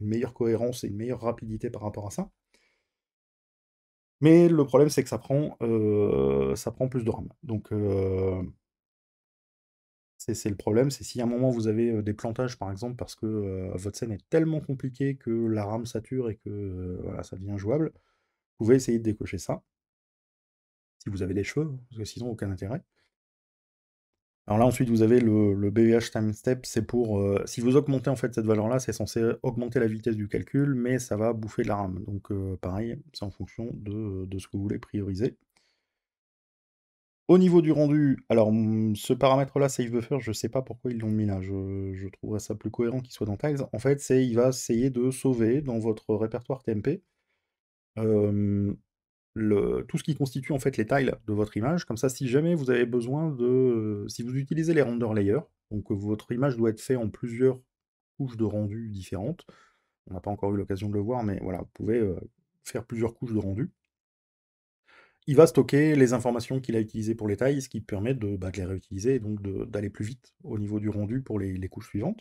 une meilleure cohérence et une meilleure rapidité par rapport à ça. Mais le problème, c'est que ça prend, euh, ça prend plus de RAM. Donc, euh, c'est le problème. C'est si à un moment vous avez des plantages, par exemple, parce que votre scène est tellement compliquée que la RAM sature et que voilà, ça devient jouable, vous pouvez essayer de décocher ça. Si vous avez des cheveux, parce que sinon, aucun intérêt. Alors là, ensuite, vous avez le, le BVH e time step. C'est pour. Euh, si vous augmentez en fait cette valeur-là, c'est censé augmenter la vitesse du calcul, mais ça va bouffer de la RAM. Donc euh, pareil, c'est en fonction de, ce que vous voulez prioriser. Au niveau du rendu, alors mm, ce paramètre-là, save buffer, je ne sais pas pourquoi ils l'ont mis là. Je, trouverais ça plus cohérent qu'il soit dans Tiles, En fait, c'est il va essayer de sauver dans votre répertoire TMP. Euh, tout ce qui constitue en fait les tailles de votre image. Comme ça, si jamais vous avez besoin de... Euh, si vous utilisez les render layers, donc euh, votre image doit être faite en plusieurs couches de rendu différentes. On n'a pas encore eu l'occasion de le voir, mais voilà, vous pouvez euh, faire plusieurs couches de rendu. Il va stocker les informations qu'il a utilisées pour les tailles, ce qui permet bah, de, les réutiliser et donc d'aller plus vite au niveau du rendu pour les couches suivantes.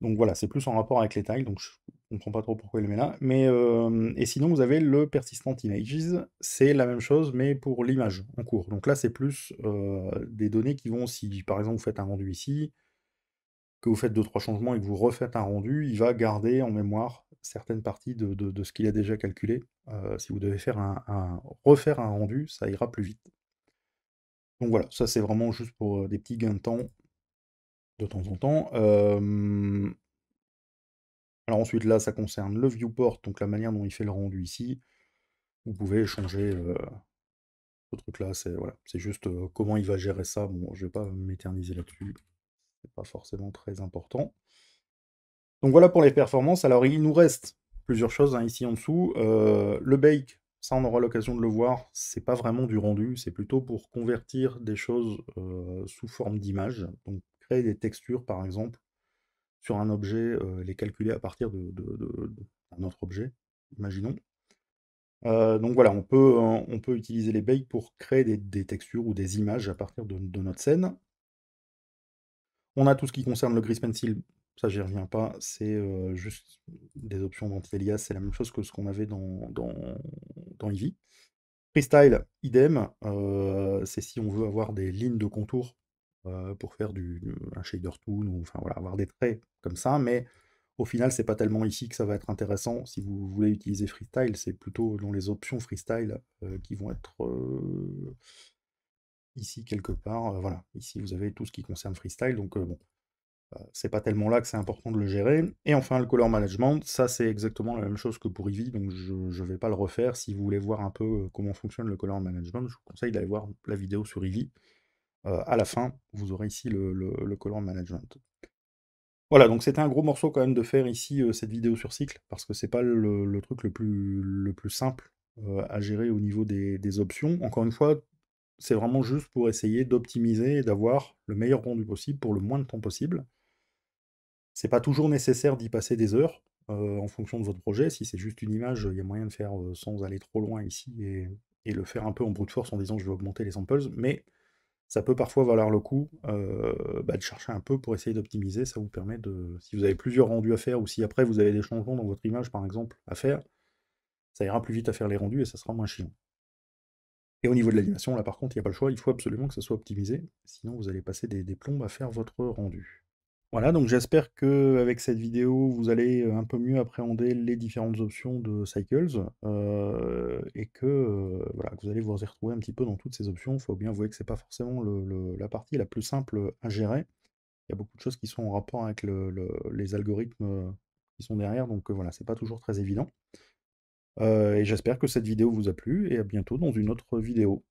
Donc voilà, c'est plus en rapport avec les tailles, donc je comprends pas trop pourquoi il le met là. Mais, et sinon, vous avez le Persistent Images, c'est la même chose, mais pour l'image en cours. Donc là, c'est plus des données qui vont, si par exemple vous faites un rendu ici, que vous faites deux trois changements et que vous refaites un rendu, il va garder en mémoire certaines parties de, ce qu'il a déjà calculé. si vous devez faire un, refaire un rendu, ça ira plus vite. Donc voilà, ça c'est vraiment juste pour des petits gains de temps de temps en temps. Alors ensuite, là, ça concerne le viewport, donc la manière dont il fait le rendu ici. Vous pouvez changer ce truc-là, c'est voilà, juste comment il va gérer ça. Bon, je vais pas m'éterniser là-dessus, c'est pas forcément très important. Donc voilà pour les performances. Alors il nous reste plusieurs choses hein, ici en dessous. le bake, ça on aura l'occasion de le voir, c'est pas vraiment du rendu, c'est plutôt pour convertir des choses sous forme d'image. Donc des textures, par exemple, sur un objet, euh, les calculer à partir d'un de, de, autre objet, imaginons. Euh, donc voilà, on peut, hein, on peut utiliser les bails pour créer des, textures ou des images à partir de, notre scène. On a tout ce qui concerne le grease pencil, ça j'y reviens pas, c'est euh, juste des options d'anti-alias, c'est la même chose que ce qu'on avait dans, dans, dans Eevee. Freestyle, idem, c'est si on veut avoir des lignes de contour euh, pour faire du, un shader toon, ou enfin voilà, avoir des traits comme ça, mais au final, c'est pas tellement ici que ça va être intéressant. Si vous voulez utiliser freestyle, c'est plutôt dans les options freestyle euh, qui vont être euh, ici quelque part. voilà, ici vous avez tout ce qui concerne freestyle, donc bon, c'est pas tellement là que c'est important de le gérer. Et enfin, le color management, ça c'est exactement la même chose que pour Eevee, donc je ne vais pas le refaire. Si vous voulez voir un peu comment fonctionne le color management, je vous conseille d'aller voir la vidéo sur Eevee. Euh, à la fin, vous aurez ici le, le, color management. Voilà, donc c'était un gros morceau quand même de faire ici euh, cette vidéo sur cycle, parce que c'est pas le, truc le plus, simple euh, à gérer au niveau des, options. Encore une fois, c'est vraiment juste pour essayer d'optimiser et d'avoir le meilleur rendu possible pour le moins de temps possible. C'est pas toujours nécessaire d'y passer des heures en fonction de votre projet. Si c'est juste une image, il y a moyen de faire sans aller trop loin ici et, le faire un peu en brute force en disant je vais augmenter les samples, mais ça peut parfois valoir le coup euh, bah, de chercher un peu pour essayer d'optimiser. Ça vous permet de, si vous avez plusieurs rendus à faire ou si après vous avez des changements dans votre image par exemple à faire, ça ira plus vite à faire les rendus et ça sera moins chiant. Et au niveau de l'animation, là par contre, il n'y a pas le choix, il faut absolument que ça soit optimisé, sinon vous allez passer des, des plombes à faire votre rendu. Voilà, donc j'espère qu'avec cette vidéo, vous allez euh, un peu mieux appréhender les différentes options de Cycles euh, et que, euh, voilà, vous allez vous retrouver un petit peu dans toutes ces options. Il faut bien avouer que ce n'est pas forcément la partie la plus simple à gérer. Il y a beaucoup de choses qui sont en rapport avec les algorithmes qui sont derrière, donc voilà, c'est pas toujours très évident. et j'espère que cette vidéo vous a plu et à bientôt dans une autre vidéo.